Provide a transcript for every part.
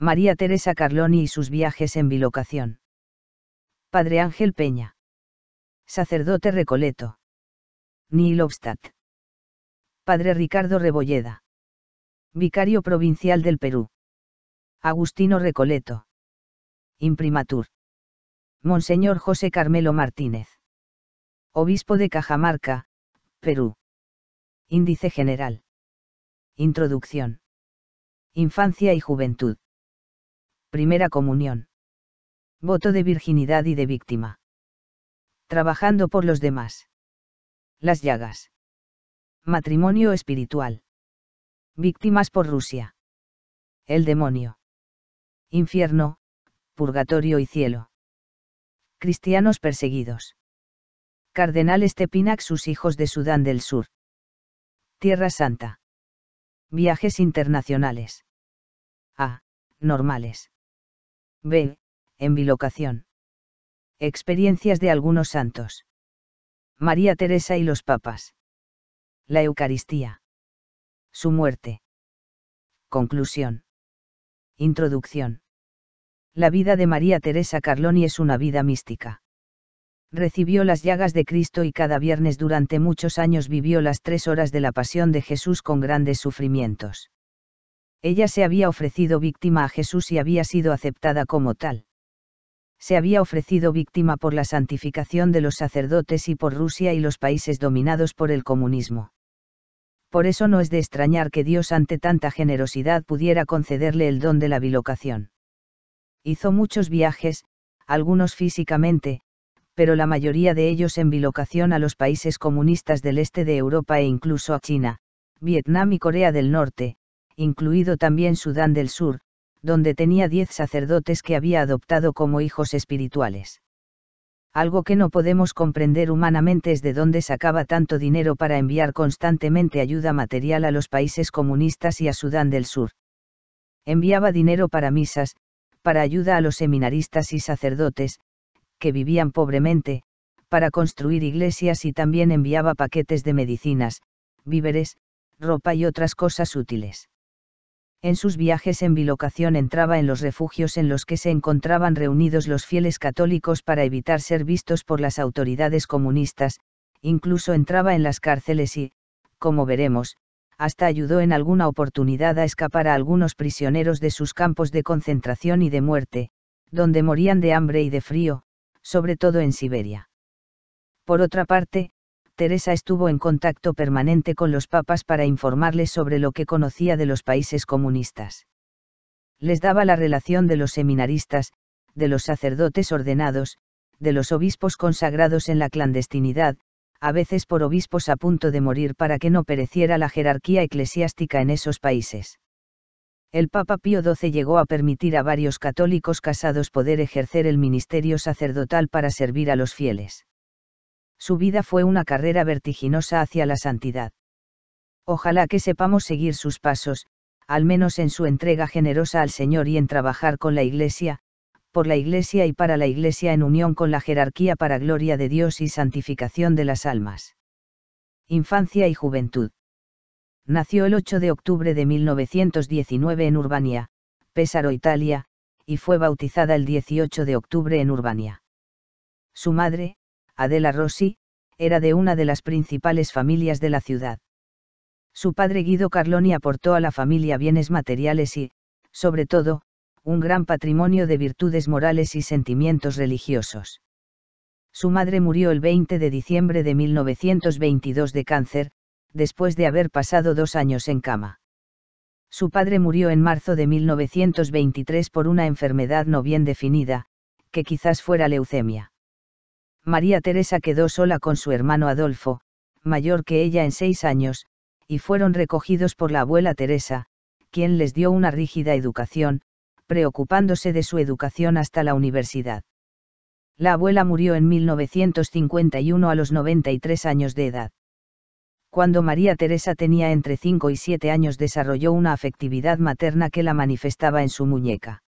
María Teresa Carloni y sus viajes en bilocación. Padre Ángel Peña. Sacerdote Recoleto. Neil Obstadt. Padre Ricardo Rebolleda. Vicario Provincial del Perú. Agustino Recoleto. Imprimatur. Monseñor José Carmelo Martínez. Obispo de Cajamarca, Perú. Índice General. Introducción. Infancia y Juventud primera comunión. Voto de virginidad y de víctima. Trabajando por los demás. Las llagas. Matrimonio espiritual. Víctimas por Rusia. El demonio. Infierno, purgatorio y cielo. Cristianos perseguidos. Cardenal Stepinak sus hijos de Sudán del Sur. Tierra Santa. Viajes internacionales. A. Normales. B. bilocación. Experiencias de algunos santos. María Teresa y los papas. La Eucaristía. Su muerte. Conclusión. Introducción. La vida de María Teresa Carloni es una vida mística. Recibió las llagas de Cristo y cada viernes durante muchos años vivió las tres horas de la pasión de Jesús con grandes sufrimientos. Ella se había ofrecido víctima a Jesús y había sido aceptada como tal. Se había ofrecido víctima por la santificación de los sacerdotes y por Rusia y los países dominados por el comunismo. Por eso no es de extrañar que Dios ante tanta generosidad pudiera concederle el don de la bilocación. Hizo muchos viajes, algunos físicamente, pero la mayoría de ellos en bilocación a los países comunistas del este de Europa e incluso a China, Vietnam y Corea del Norte, incluido también Sudán del Sur, donde tenía diez sacerdotes que había adoptado como hijos espirituales. Algo que no podemos comprender humanamente es de dónde sacaba tanto dinero para enviar constantemente ayuda material a los países comunistas y a Sudán del Sur. Enviaba dinero para misas, para ayuda a los seminaristas y sacerdotes, que vivían pobremente, para construir iglesias y también enviaba paquetes de medicinas, víveres, ropa y otras cosas útiles. En sus viajes en bilocación entraba en los refugios en los que se encontraban reunidos los fieles católicos para evitar ser vistos por las autoridades comunistas, incluso entraba en las cárceles y, como veremos, hasta ayudó en alguna oportunidad a escapar a algunos prisioneros de sus campos de concentración y de muerte, donde morían de hambre y de frío, sobre todo en Siberia. Por otra parte, Teresa estuvo en contacto permanente con los papas para informarles sobre lo que conocía de los países comunistas. Les daba la relación de los seminaristas, de los sacerdotes ordenados, de los obispos consagrados en la clandestinidad, a veces por obispos a punto de morir para que no pereciera la jerarquía eclesiástica en esos países. El Papa Pío XII llegó a permitir a varios católicos casados poder ejercer el ministerio sacerdotal para servir a los fieles su vida fue una carrera vertiginosa hacia la santidad. Ojalá que sepamos seguir sus pasos, al menos en su entrega generosa al Señor y en trabajar con la Iglesia, por la Iglesia y para la Iglesia en unión con la jerarquía para gloria de Dios y santificación de las almas. Infancia y Juventud. Nació el 8 de octubre de 1919 en Urbania, Pesaro, Italia, y fue bautizada el 18 de octubre en Urbania. Su madre, Adela Rossi, era de una de las principales familias de la ciudad. Su padre Guido Carloni aportó a la familia bienes materiales y, sobre todo, un gran patrimonio de virtudes morales y sentimientos religiosos. Su madre murió el 20 de diciembre de 1922 de cáncer, después de haber pasado dos años en cama. Su padre murió en marzo de 1923 por una enfermedad no bien definida, que quizás fuera leucemia. María Teresa quedó sola con su hermano Adolfo, mayor que ella en seis años, y fueron recogidos por la abuela Teresa, quien les dio una rígida educación, preocupándose de su educación hasta la universidad. La abuela murió en 1951 a los 93 años de edad. Cuando María Teresa tenía entre 5 y 7 años desarrolló una afectividad materna que la manifestaba en su muñeca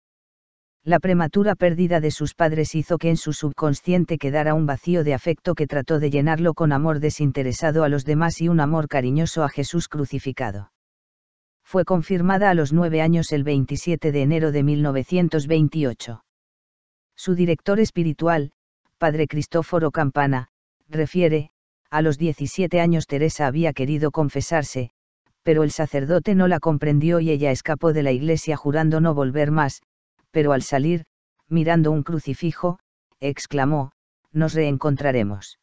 la prematura pérdida de sus padres hizo que en su subconsciente quedara un vacío de afecto que trató de llenarlo con amor desinteresado a los demás y un amor cariñoso a Jesús crucificado. Fue confirmada a los nueve años el 27 de enero de 1928. Su director espiritual, padre Cristóforo Campana, refiere, a los 17 años Teresa había querido confesarse, pero el sacerdote no la comprendió y ella escapó de la iglesia jurando no volver más, pero al salir, mirando un crucifijo, exclamó, nos reencontraremos.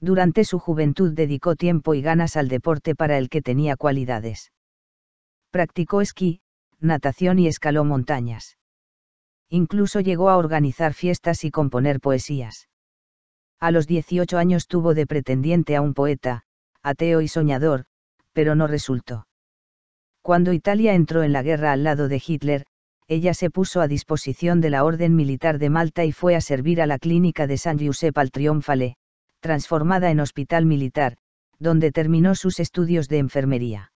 Durante su juventud dedicó tiempo y ganas al deporte para el que tenía cualidades. Practicó esquí, natación y escaló montañas. Incluso llegó a organizar fiestas y componer poesías. A los 18 años tuvo de pretendiente a un poeta, ateo y soñador, pero no resultó. Cuando Italia entró en la guerra al lado de Hitler, ella se puso a disposición de la Orden Militar de Malta y fue a servir a la clínica de San Giuseppe al Triunfale, transformada en hospital militar, donde terminó sus estudios de enfermería.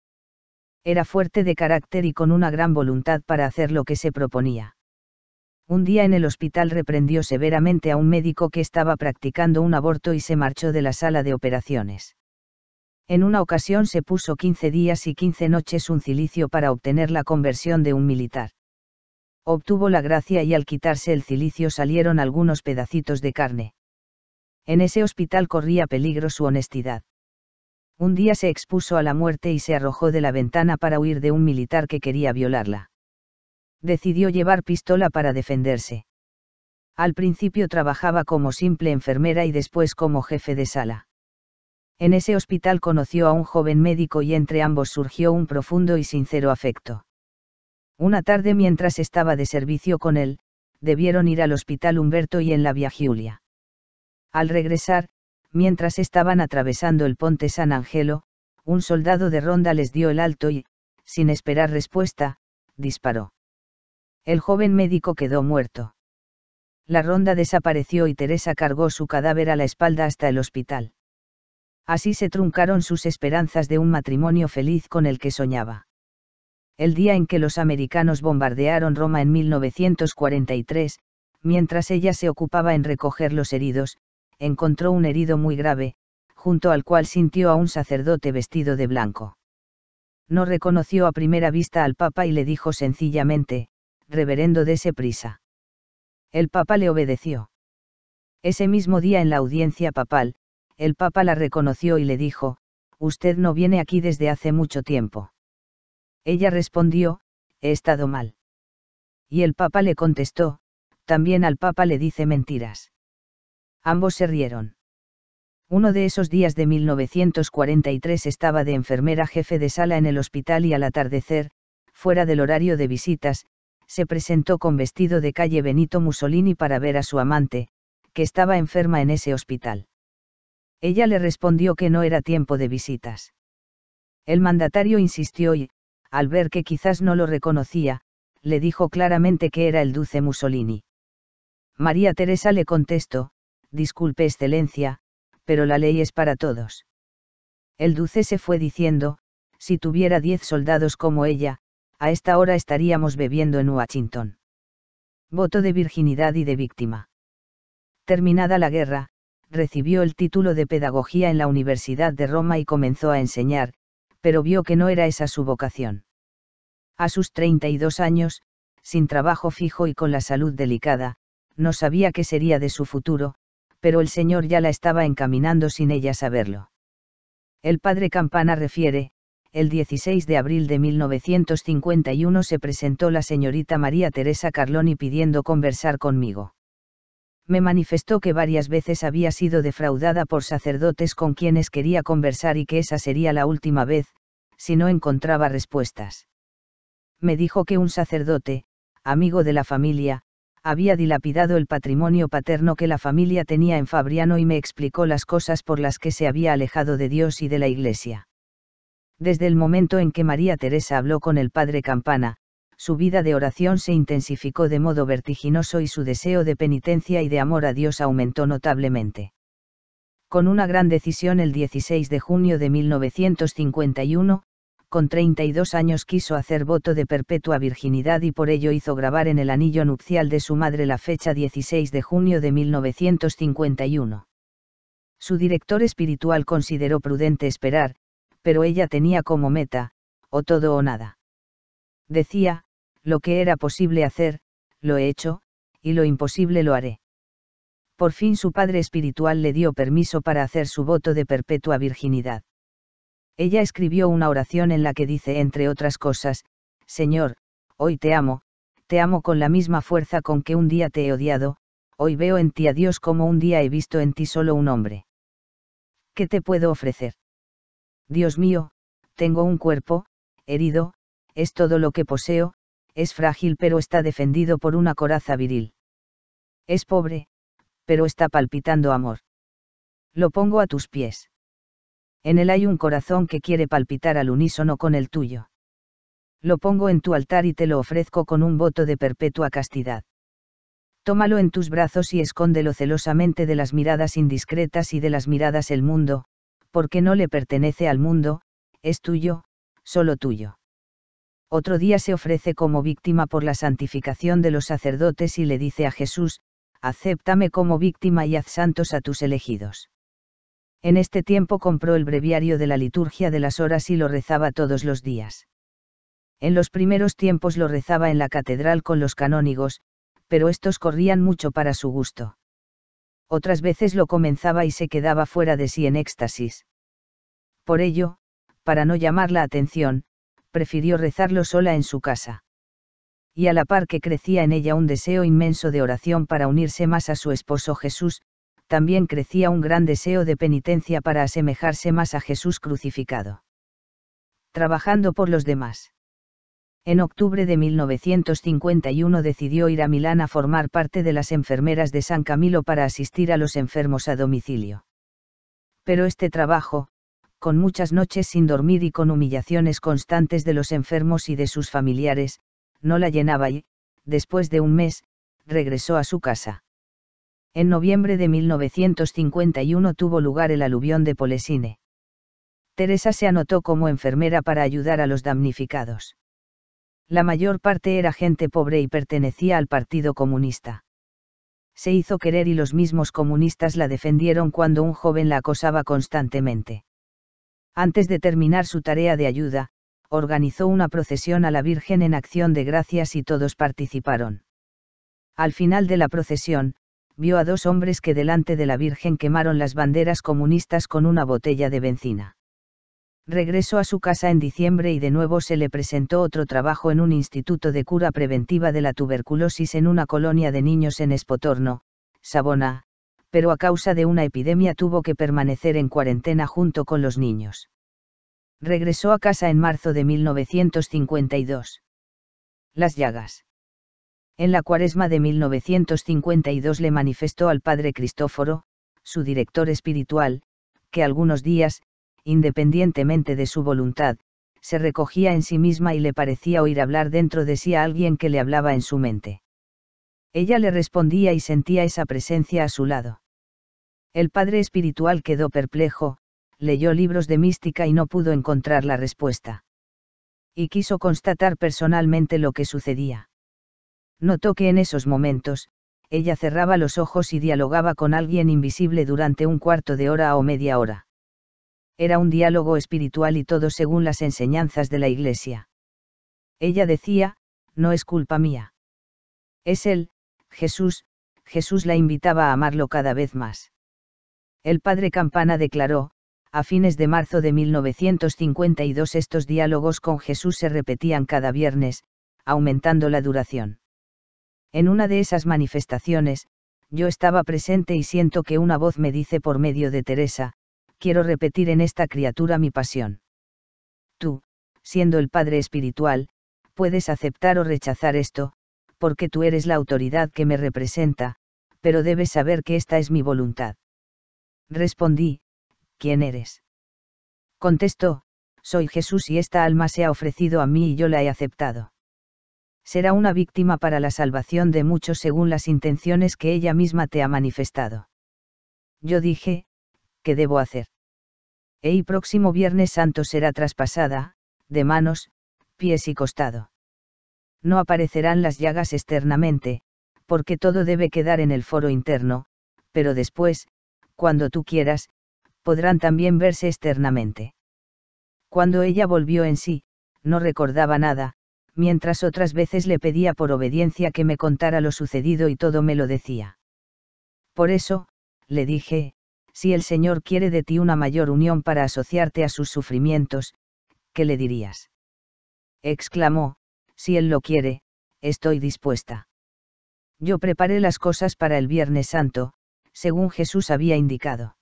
Era fuerte de carácter y con una gran voluntad para hacer lo que se proponía. Un día en el hospital reprendió severamente a un médico que estaba practicando un aborto y se marchó de la sala de operaciones. En una ocasión se puso 15 días y 15 noches un cilicio para obtener la conversión de un militar obtuvo la gracia y al quitarse el cilicio salieron algunos pedacitos de carne. En ese hospital corría peligro su honestidad. Un día se expuso a la muerte y se arrojó de la ventana para huir de un militar que quería violarla. Decidió llevar pistola para defenderse. Al principio trabajaba como simple enfermera y después como jefe de sala. En ese hospital conoció a un joven médico y entre ambos surgió un profundo y sincero afecto. Una tarde mientras estaba de servicio con él, debieron ir al hospital Humberto y en la Via Giulia. Al regresar, mientras estaban atravesando el ponte San Angelo, un soldado de ronda les dio el alto y, sin esperar respuesta, disparó. El joven médico quedó muerto. La ronda desapareció y Teresa cargó su cadáver a la espalda hasta el hospital. Así se truncaron sus esperanzas de un matrimonio feliz con el que soñaba el día en que los americanos bombardearon Roma en 1943, mientras ella se ocupaba en recoger los heridos, encontró un herido muy grave, junto al cual sintió a un sacerdote vestido de blanco. No reconoció a primera vista al Papa y le dijo sencillamente, Reverendo, dese prisa. El Papa le obedeció. Ese mismo día en la audiencia papal, el Papa la reconoció y le dijo, Usted no viene aquí desde hace mucho tiempo. Ella respondió, he estado mal. Y el Papa le contestó, también al Papa le dice mentiras. Ambos se rieron. Uno de esos días de 1943 estaba de enfermera jefe de sala en el hospital y al atardecer, fuera del horario de visitas, se presentó con vestido de calle Benito Mussolini para ver a su amante, que estaba enferma en ese hospital. Ella le respondió que no era tiempo de visitas. El mandatario insistió y, al ver que quizás no lo reconocía, le dijo claramente que era el duce Mussolini. María Teresa le contestó, Disculpe Excelencia, pero la ley es para todos. El duce se fue diciendo, si tuviera diez soldados como ella, a esta hora estaríamos bebiendo en Washington. Voto de virginidad y de víctima. Terminada la guerra, recibió el título de Pedagogía en la Universidad de Roma y comenzó a enseñar, pero vio que no era esa su vocación. A sus 32 años, sin trabajo fijo y con la salud delicada, no sabía qué sería de su futuro, pero el Señor ya la estaba encaminando sin ella saberlo. El padre Campana refiere, el 16 de abril de 1951 se presentó la señorita María Teresa Carloni pidiendo conversar conmigo me manifestó que varias veces había sido defraudada por sacerdotes con quienes quería conversar y que esa sería la última vez, si no encontraba respuestas. Me dijo que un sacerdote, amigo de la familia, había dilapidado el patrimonio paterno que la familia tenía en Fabriano y me explicó las cosas por las que se había alejado de Dios y de la Iglesia. Desde el momento en que María Teresa habló con el padre Campana, su vida de oración se intensificó de modo vertiginoso y su deseo de penitencia y de amor a Dios aumentó notablemente. Con una gran decisión el 16 de junio de 1951, con 32 años quiso hacer voto de perpetua virginidad y por ello hizo grabar en el anillo nupcial de su madre la fecha 16 de junio de 1951. Su director espiritual consideró prudente esperar, pero ella tenía como meta, o todo o nada. Decía, lo que era posible hacer, lo he hecho, y lo imposible lo haré. Por fin su padre espiritual le dio permiso para hacer su voto de perpetua virginidad. Ella escribió una oración en la que dice, entre otras cosas, Señor, hoy te amo, te amo con la misma fuerza con que un día te he odiado, hoy veo en ti a Dios como un día he visto en ti solo un hombre. ¿Qué te puedo ofrecer? Dios mío, tengo un cuerpo, herido, es todo lo que poseo, es frágil pero está defendido por una coraza viril. Es pobre, pero está palpitando amor. Lo pongo a tus pies. En él hay un corazón que quiere palpitar al unísono con el tuyo. Lo pongo en tu altar y te lo ofrezco con un voto de perpetua castidad. Tómalo en tus brazos y escóndelo celosamente de las miradas indiscretas y de las miradas el mundo, porque no le pertenece al mundo, es tuyo, solo tuyo. Otro día se ofrece como víctima por la santificación de los sacerdotes y le dice a Jesús, acéptame como víctima y haz santos a tus elegidos. En este tiempo compró el breviario de la liturgia de las horas y lo rezaba todos los días. En los primeros tiempos lo rezaba en la catedral con los canónigos, pero estos corrían mucho para su gusto. Otras veces lo comenzaba y se quedaba fuera de sí en éxtasis. Por ello, para no llamar la atención, prefirió rezarlo sola en su casa. Y a la par que crecía en ella un deseo inmenso de oración para unirse más a su esposo Jesús, también crecía un gran deseo de penitencia para asemejarse más a Jesús crucificado. Trabajando por los demás. En octubre de 1951 decidió ir a Milán a formar parte de las enfermeras de San Camilo para asistir a los enfermos a domicilio. Pero este trabajo, con muchas noches sin dormir y con humillaciones constantes de los enfermos y de sus familiares, no la llenaba y, después de un mes, regresó a su casa. En noviembre de 1951 tuvo lugar el aluvión de Polesine. Teresa se anotó como enfermera para ayudar a los damnificados. La mayor parte era gente pobre y pertenecía al Partido Comunista. Se hizo querer y los mismos comunistas la defendieron cuando un joven la acosaba constantemente. Antes de terminar su tarea de ayuda, organizó una procesión a la Virgen en acción de gracias y todos participaron. Al final de la procesión, vio a dos hombres que delante de la Virgen quemaron las banderas comunistas con una botella de benzina. Regresó a su casa en diciembre y de nuevo se le presentó otro trabajo en un instituto de cura preventiva de la tuberculosis en una colonia de niños en Espotorno, Sabona, pero a causa de una epidemia tuvo que permanecer en cuarentena junto con los niños. Regresó a casa en marzo de 1952. Las llagas. En la cuaresma de 1952 le manifestó al padre Cristóforo, su director espiritual, que algunos días, independientemente de su voluntad, se recogía en sí misma y le parecía oír hablar dentro de sí a alguien que le hablaba en su mente. Ella le respondía y sentía esa presencia a su lado. El padre espiritual quedó perplejo, leyó libros de mística y no pudo encontrar la respuesta. Y quiso constatar personalmente lo que sucedía. Notó que en esos momentos, ella cerraba los ojos y dialogaba con alguien invisible durante un cuarto de hora o media hora. Era un diálogo espiritual y todo según las enseñanzas de la Iglesia. Ella decía, no es culpa mía. Es Él, Jesús, Jesús la invitaba a amarlo cada vez más. El padre Campana declaró, a fines de marzo de 1952 estos diálogos con Jesús se repetían cada viernes, aumentando la duración. En una de esas manifestaciones, yo estaba presente y siento que una voz me dice por medio de Teresa, quiero repetir en esta criatura mi pasión. Tú, siendo el Padre Espiritual, puedes aceptar o rechazar esto, porque tú eres la autoridad que me representa, pero debes saber que esta es mi voluntad. Respondí, ¿quién eres? Contestó, soy Jesús y esta alma se ha ofrecido a mí y yo la he aceptado. Será una víctima para la salvación de muchos según las intenciones que ella misma te ha manifestado. Yo dije, ¿qué debo hacer? El próximo Viernes Santo será traspasada, de manos, pies y costado no aparecerán las llagas externamente, porque todo debe quedar en el foro interno, pero después, cuando tú quieras, podrán también verse externamente. Cuando ella volvió en sí, no recordaba nada, mientras otras veces le pedía por obediencia que me contara lo sucedido y todo me lo decía. Por eso, le dije, si el Señor quiere de ti una mayor unión para asociarte a sus sufrimientos, ¿qué le dirías? exclamó, si él lo quiere, estoy dispuesta. Yo preparé las cosas para el Viernes Santo, según Jesús había indicado.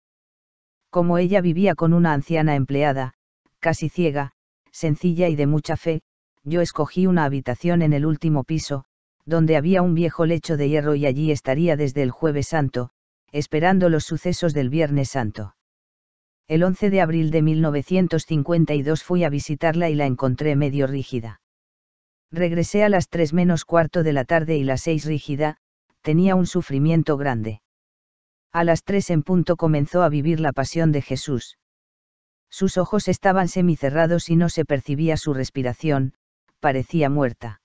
Como ella vivía con una anciana empleada, casi ciega, sencilla y de mucha fe, yo escogí una habitación en el último piso, donde había un viejo lecho de hierro y allí estaría desde el jueves santo, esperando los sucesos del viernes santo. El 11 de abril de 1952 fui a visitarla y la encontré medio rígida. Regresé a las tres menos cuarto de la tarde y las seis rígida, tenía un sufrimiento grande. A las tres en punto comenzó a vivir la pasión de Jesús. Sus ojos estaban semicerrados y no se percibía su respiración, parecía muerta.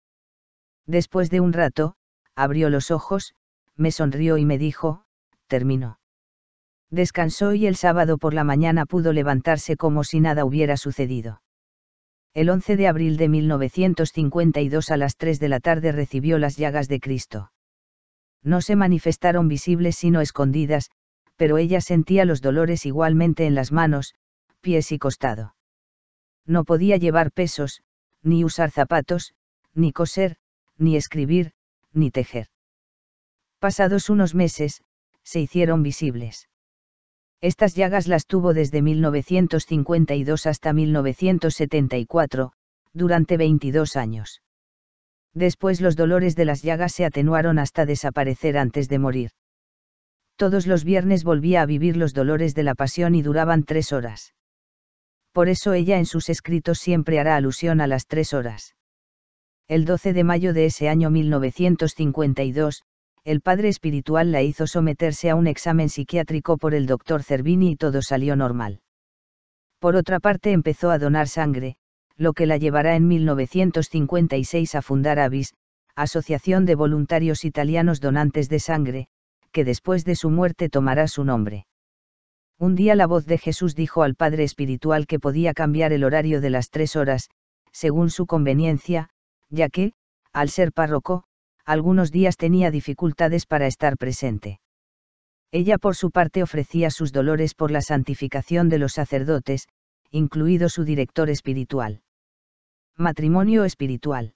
Después de un rato, abrió los ojos, me sonrió y me dijo, terminó. Descansó y el sábado por la mañana pudo levantarse como si nada hubiera sucedido el 11 de abril de 1952 a las 3 de la tarde recibió las llagas de Cristo. No se manifestaron visibles sino escondidas, pero ella sentía los dolores igualmente en las manos, pies y costado. No podía llevar pesos, ni usar zapatos, ni coser, ni escribir, ni tejer. Pasados unos meses, se hicieron visibles. Estas llagas las tuvo desde 1952 hasta 1974, durante 22 años. Después los dolores de las llagas se atenuaron hasta desaparecer antes de morir. Todos los viernes volvía a vivir los dolores de la pasión y duraban tres horas. Por eso ella en sus escritos siempre hará alusión a las tres horas. El 12 de mayo de ese año 1952, el padre espiritual la hizo someterse a un examen psiquiátrico por el doctor Cervini y todo salió normal. Por otra parte empezó a donar sangre, lo que la llevará en 1956 a fundar Avis, Asociación de Voluntarios Italianos Donantes de Sangre, que después de su muerte tomará su nombre. Un día la voz de Jesús dijo al Padre Espiritual que podía cambiar el horario de las tres horas, según su conveniencia, ya que, al ser párroco, algunos días tenía dificultades para estar presente. Ella por su parte ofrecía sus dolores por la santificación de los sacerdotes, incluido su director espiritual. Matrimonio espiritual.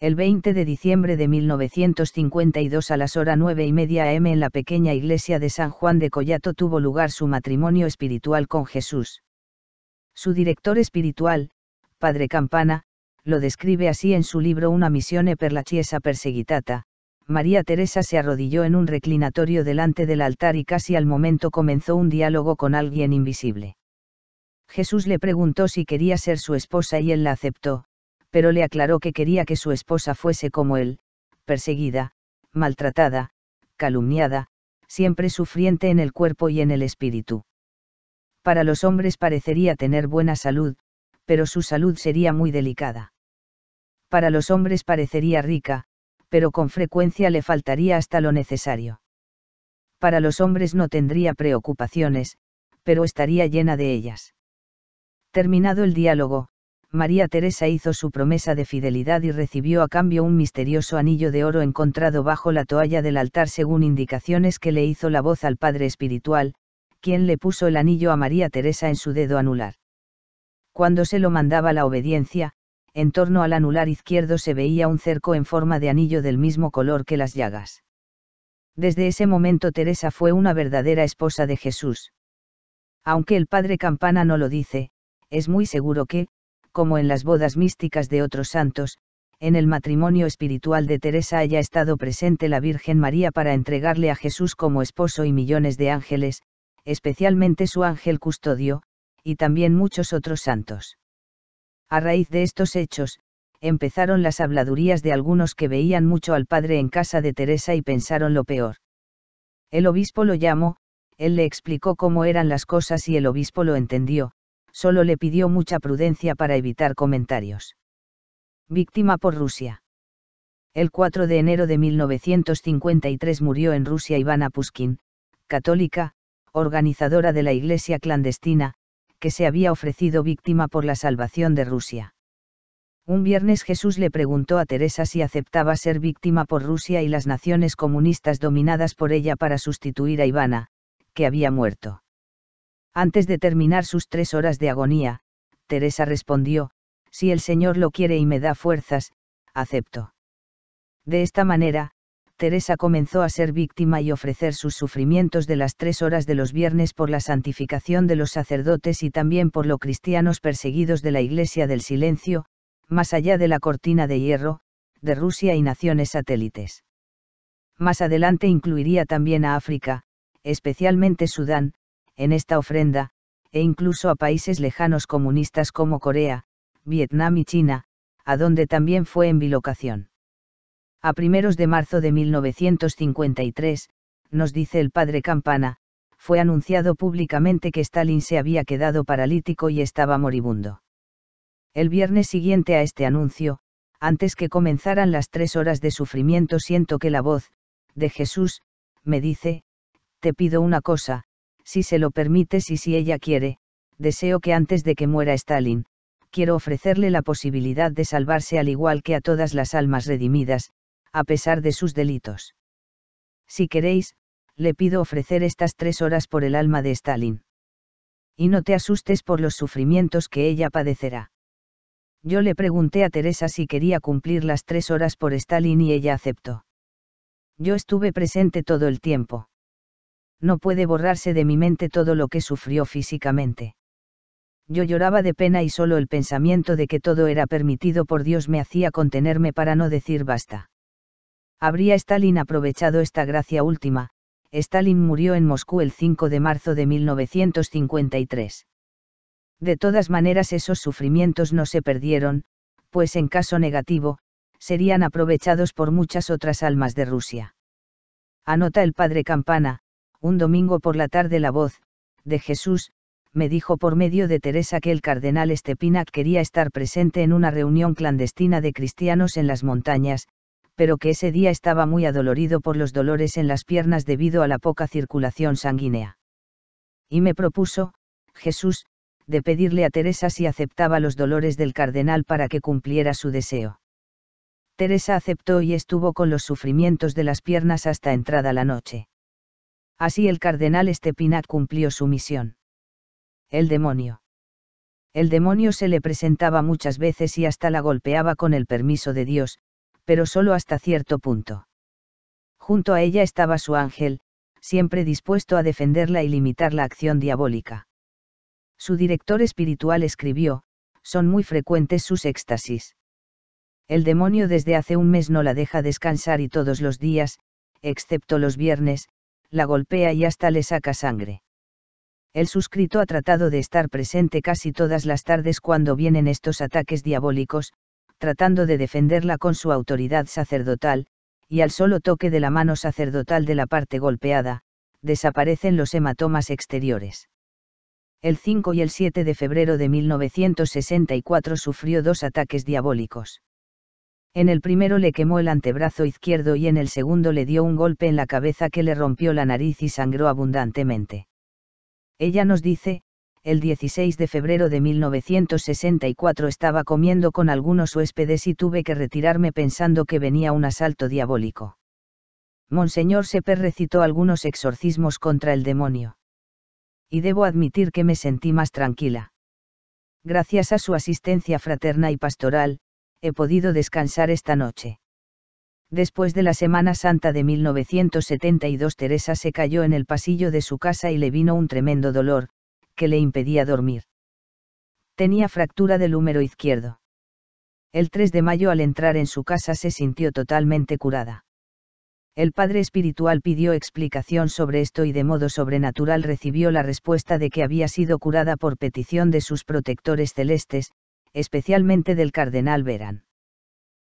El 20 de diciembre de 1952 a las horas 9 y media am en la pequeña iglesia de San Juan de Collato tuvo lugar su matrimonio espiritual con Jesús. Su director espiritual, Padre Campana, lo describe así en su libro Una misione per la Chiesa perseguitata, María Teresa se arrodilló en un reclinatorio delante del altar y casi al momento comenzó un diálogo con alguien invisible. Jesús le preguntó si quería ser su esposa y él la aceptó, pero le aclaró que quería que su esposa fuese como él, perseguida, maltratada, calumniada, siempre sufriente en el cuerpo y en el espíritu. Para los hombres parecería tener buena salud, pero su salud sería muy delicada para los hombres parecería rica, pero con frecuencia le faltaría hasta lo necesario. Para los hombres no tendría preocupaciones, pero estaría llena de ellas. Terminado el diálogo, María Teresa hizo su promesa de fidelidad y recibió a cambio un misterioso anillo de oro encontrado bajo la toalla del altar según indicaciones que le hizo la voz al Padre Espiritual, quien le puso el anillo a María Teresa en su dedo anular. Cuando se lo mandaba la obediencia, en torno al anular izquierdo se veía un cerco en forma de anillo del mismo color que las llagas. Desde ese momento Teresa fue una verdadera esposa de Jesús. Aunque el padre Campana no lo dice, es muy seguro que, como en las bodas místicas de otros santos, en el matrimonio espiritual de Teresa haya estado presente la Virgen María para entregarle a Jesús como esposo y millones de ángeles, especialmente su ángel custodio, y también muchos otros santos. A raíz de estos hechos, empezaron las habladurías de algunos que veían mucho al padre en casa de Teresa y pensaron lo peor. El obispo lo llamó, él le explicó cómo eran las cosas y el obispo lo entendió, solo le pidió mucha prudencia para evitar comentarios. Víctima por Rusia. El 4 de enero de 1953 murió en Rusia Ivana Puskin, católica, organizadora de la iglesia clandestina, que se había ofrecido víctima por la salvación de Rusia. Un viernes Jesús le preguntó a Teresa si aceptaba ser víctima por Rusia y las naciones comunistas dominadas por ella para sustituir a Ivana, que había muerto. Antes de terminar sus tres horas de agonía, Teresa respondió, si el Señor lo quiere y me da fuerzas, acepto. De esta manera, Teresa comenzó a ser víctima y ofrecer sus sufrimientos de las tres horas de los viernes por la santificación de los sacerdotes y también por los cristianos perseguidos de la Iglesia del Silencio, más allá de la cortina de hierro, de Rusia y naciones satélites. Más adelante incluiría también a África, especialmente Sudán, en esta ofrenda, e incluso a países lejanos comunistas como Corea, Vietnam y China, a donde también fue en bilocación. A primeros de marzo de 1953, nos dice el padre Campana, fue anunciado públicamente que Stalin se había quedado paralítico y estaba moribundo. El viernes siguiente a este anuncio, antes que comenzaran las tres horas de sufrimiento siento que la voz, de Jesús, me dice, te pido una cosa, si se lo permites y si ella quiere, deseo que antes de que muera Stalin, quiero ofrecerle la posibilidad de salvarse al igual que a todas las almas redimidas, a pesar de sus delitos. Si queréis, le pido ofrecer estas tres horas por el alma de Stalin. Y no te asustes por los sufrimientos que ella padecerá. Yo le pregunté a Teresa si quería cumplir las tres horas por Stalin y ella aceptó. Yo estuve presente todo el tiempo. No puede borrarse de mi mente todo lo que sufrió físicamente. Yo lloraba de pena y solo el pensamiento de que todo era permitido por Dios me hacía contenerme para no decir basta habría Stalin aprovechado esta gracia última, Stalin murió en Moscú el 5 de marzo de 1953. De todas maneras esos sufrimientos no se perdieron, pues en caso negativo, serían aprovechados por muchas otras almas de Rusia. Anota el padre Campana, un domingo por la tarde la voz, de Jesús, me dijo por medio de Teresa que el cardenal Stepinak quería estar presente en una reunión clandestina de cristianos en las montañas, pero que ese día estaba muy adolorido por los dolores en las piernas debido a la poca circulación sanguínea. Y me propuso, Jesús, de pedirle a Teresa si aceptaba los dolores del cardenal para que cumpliera su deseo. Teresa aceptó y estuvo con los sufrimientos de las piernas hasta entrada la noche. Así el cardenal Estepinat cumplió su misión. El demonio. El demonio se le presentaba muchas veces y hasta la golpeaba con el permiso de Dios, pero solo hasta cierto punto. Junto a ella estaba su ángel, siempre dispuesto a defenderla y limitar la acción diabólica. Su director espiritual escribió, son muy frecuentes sus éxtasis. El demonio desde hace un mes no la deja descansar y todos los días, excepto los viernes, la golpea y hasta le saca sangre. El suscrito ha tratado de estar presente casi todas las tardes cuando vienen estos ataques diabólicos, tratando de defenderla con su autoridad sacerdotal, y al solo toque de la mano sacerdotal de la parte golpeada, desaparecen los hematomas exteriores. El 5 y el 7 de febrero de 1964 sufrió dos ataques diabólicos. En el primero le quemó el antebrazo izquierdo y en el segundo le dio un golpe en la cabeza que le rompió la nariz y sangró abundantemente. Ella nos dice, el 16 de febrero de 1964 estaba comiendo con algunos huéspedes y tuve que retirarme pensando que venía un asalto diabólico. Monseñor Seper recitó algunos exorcismos contra el demonio. Y debo admitir que me sentí más tranquila. Gracias a su asistencia fraterna y pastoral, he podido descansar esta noche. Después de la Semana Santa de 1972 Teresa se cayó en el pasillo de su casa y le vino un tremendo dolor, que le impedía dormir. Tenía fractura del húmero izquierdo. El 3 de mayo al entrar en su casa se sintió totalmente curada. El padre espiritual pidió explicación sobre esto y de modo sobrenatural recibió la respuesta de que había sido curada por petición de sus protectores celestes, especialmente del cardenal Verán.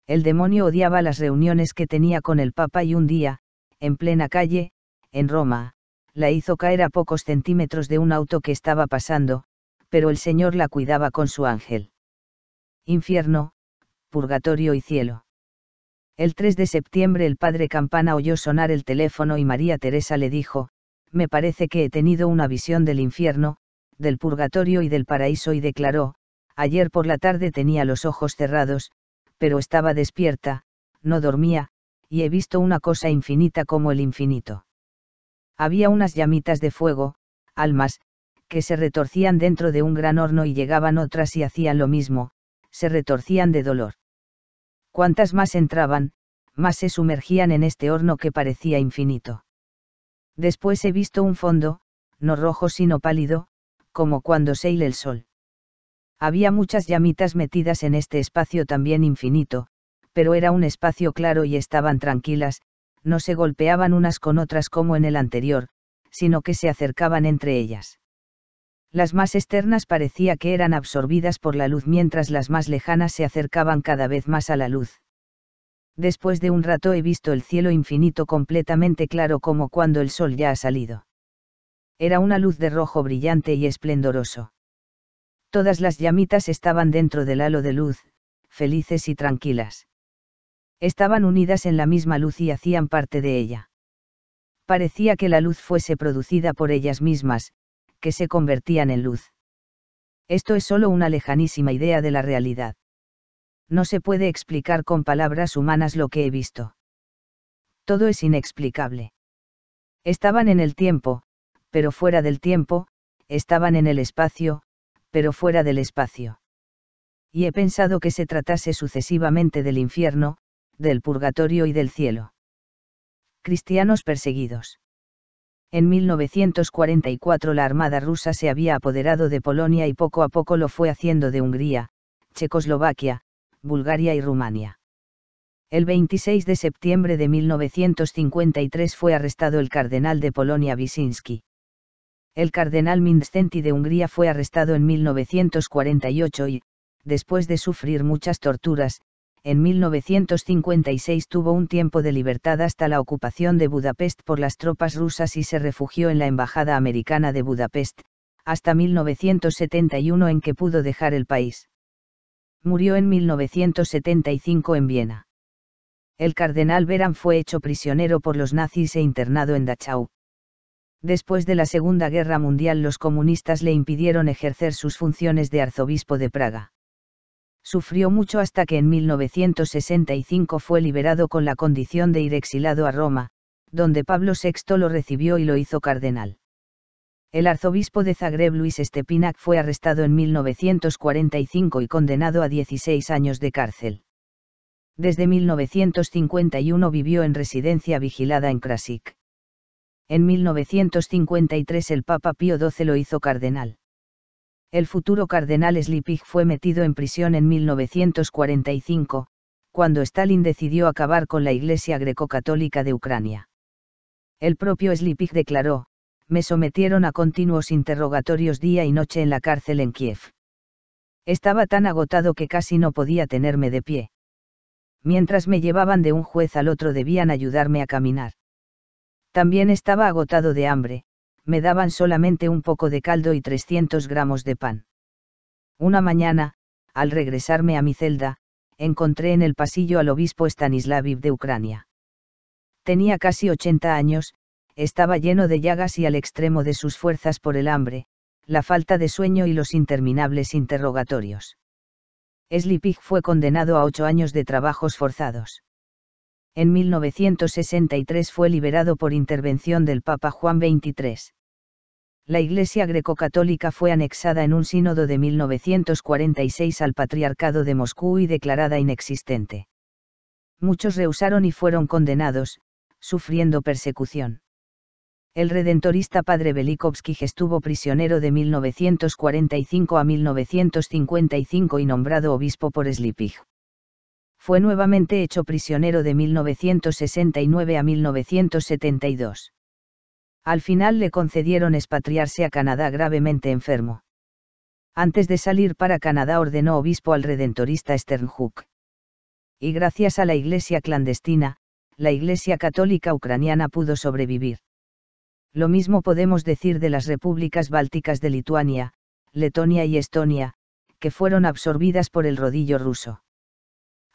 El demonio odiaba las reuniones que tenía con el Papa y un día, en plena calle, en Roma, la hizo caer a pocos centímetros de un auto que estaba pasando, pero el Señor la cuidaba con su ángel. Infierno, purgatorio y cielo. El 3 de septiembre el padre Campana oyó sonar el teléfono y María Teresa le dijo, me parece que he tenido una visión del infierno, del purgatorio y del paraíso y declaró, ayer por la tarde tenía los ojos cerrados, pero estaba despierta, no dormía, y he visto una cosa infinita como el infinito. Había unas llamitas de fuego, almas, que se retorcían dentro de un gran horno y llegaban otras y hacían lo mismo, se retorcían de dolor. Cuantas más entraban, más se sumergían en este horno que parecía infinito. Después he visto un fondo, no rojo sino pálido, como cuando se hila el sol. Había muchas llamitas metidas en este espacio también infinito, pero era un espacio claro y estaban tranquilas, no se golpeaban unas con otras como en el anterior, sino que se acercaban entre ellas. Las más externas parecía que eran absorbidas por la luz mientras las más lejanas se acercaban cada vez más a la luz. Después de un rato he visto el cielo infinito completamente claro como cuando el sol ya ha salido. Era una luz de rojo brillante y esplendoroso. Todas las llamitas estaban dentro del halo de luz, felices y tranquilas estaban unidas en la misma luz y hacían parte de ella. Parecía que la luz fuese producida por ellas mismas, que se convertían en luz. Esto es solo una lejanísima idea de la realidad. No se puede explicar con palabras humanas lo que he visto. Todo es inexplicable. Estaban en el tiempo, pero fuera del tiempo, estaban en el espacio, pero fuera del espacio. Y he pensado que se tratase sucesivamente del infierno, del purgatorio y del cielo. Cristianos perseguidos. En 1944 la Armada rusa se había apoderado de Polonia y poco a poco lo fue haciendo de Hungría, Checoslovaquia, Bulgaria y Rumania. El 26 de septiembre de 1953 fue arrestado el cardenal de Polonia Wisinski. El cardenal Mindszenty de Hungría fue arrestado en 1948 y, después de sufrir muchas torturas, en 1956 tuvo un tiempo de libertad hasta la ocupación de Budapest por las tropas rusas y se refugió en la Embajada Americana de Budapest, hasta 1971 en que pudo dejar el país. Murió en 1975 en Viena. El cardenal Beran fue hecho prisionero por los nazis e internado en Dachau. Después de la Segunda Guerra Mundial los comunistas le impidieron ejercer sus funciones de arzobispo de Praga sufrió mucho hasta que en 1965 fue liberado con la condición de ir exilado a Roma, donde Pablo VI lo recibió y lo hizo cardenal. El arzobispo de Zagreb Luis Estepinac fue arrestado en 1945 y condenado a 16 años de cárcel. Desde 1951 vivió en residencia vigilada en Krasik. En 1953 el Papa Pío XII lo hizo cardenal. El futuro cardenal Slipig fue metido en prisión en 1945, cuando Stalin decidió acabar con la Iglesia greco-católica de Ucrania. El propio Slipig declaró, me sometieron a continuos interrogatorios día y noche en la cárcel en Kiev. Estaba tan agotado que casi no podía tenerme de pie. Mientras me llevaban de un juez al otro debían ayudarme a caminar. También estaba agotado de hambre, me daban solamente un poco de caldo y 300 gramos de pan. Una mañana, al regresarme a mi celda, encontré en el pasillo al obispo Stanislaviv de Ucrania. Tenía casi 80 años, estaba lleno de llagas y al extremo de sus fuerzas por el hambre, la falta de sueño y los interminables interrogatorios. Slipig fue condenado a ocho años de trabajos forzados en 1963 fue liberado por intervención del Papa Juan XXIII. La Iglesia greco-católica fue anexada en un sínodo de 1946 al Patriarcado de Moscú y declarada inexistente. Muchos rehusaron y fueron condenados, sufriendo persecución. El redentorista padre Belikovskij estuvo prisionero de 1945 a 1955 y nombrado obispo por Slipig fue nuevamente hecho prisionero de 1969 a 1972. Al final le concedieron expatriarse a Canadá gravemente enfermo. Antes de salir para Canadá ordenó obispo al redentorista Sternhuk. Y gracias a la iglesia clandestina, la iglesia católica ucraniana pudo sobrevivir. Lo mismo podemos decir de las repúblicas bálticas de Lituania, Letonia y Estonia, que fueron absorbidas por el rodillo ruso.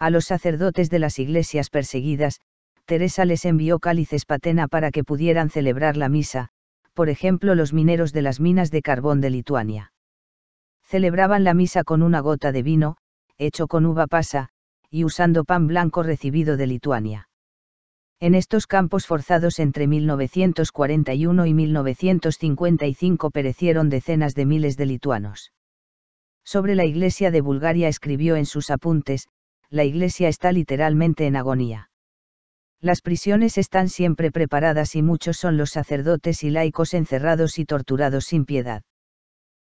A los sacerdotes de las iglesias perseguidas, Teresa les envió cálices patena para que pudieran celebrar la misa, por ejemplo los mineros de las minas de carbón de Lituania. Celebraban la misa con una gota de vino, hecho con uva pasa, y usando pan blanco recibido de Lituania. En estos campos forzados entre 1941 y 1955 perecieron decenas de miles de lituanos. Sobre la iglesia de Bulgaria escribió en sus apuntes, la Iglesia está literalmente en agonía. Las prisiones están siempre preparadas y muchos son los sacerdotes y laicos encerrados y torturados sin piedad.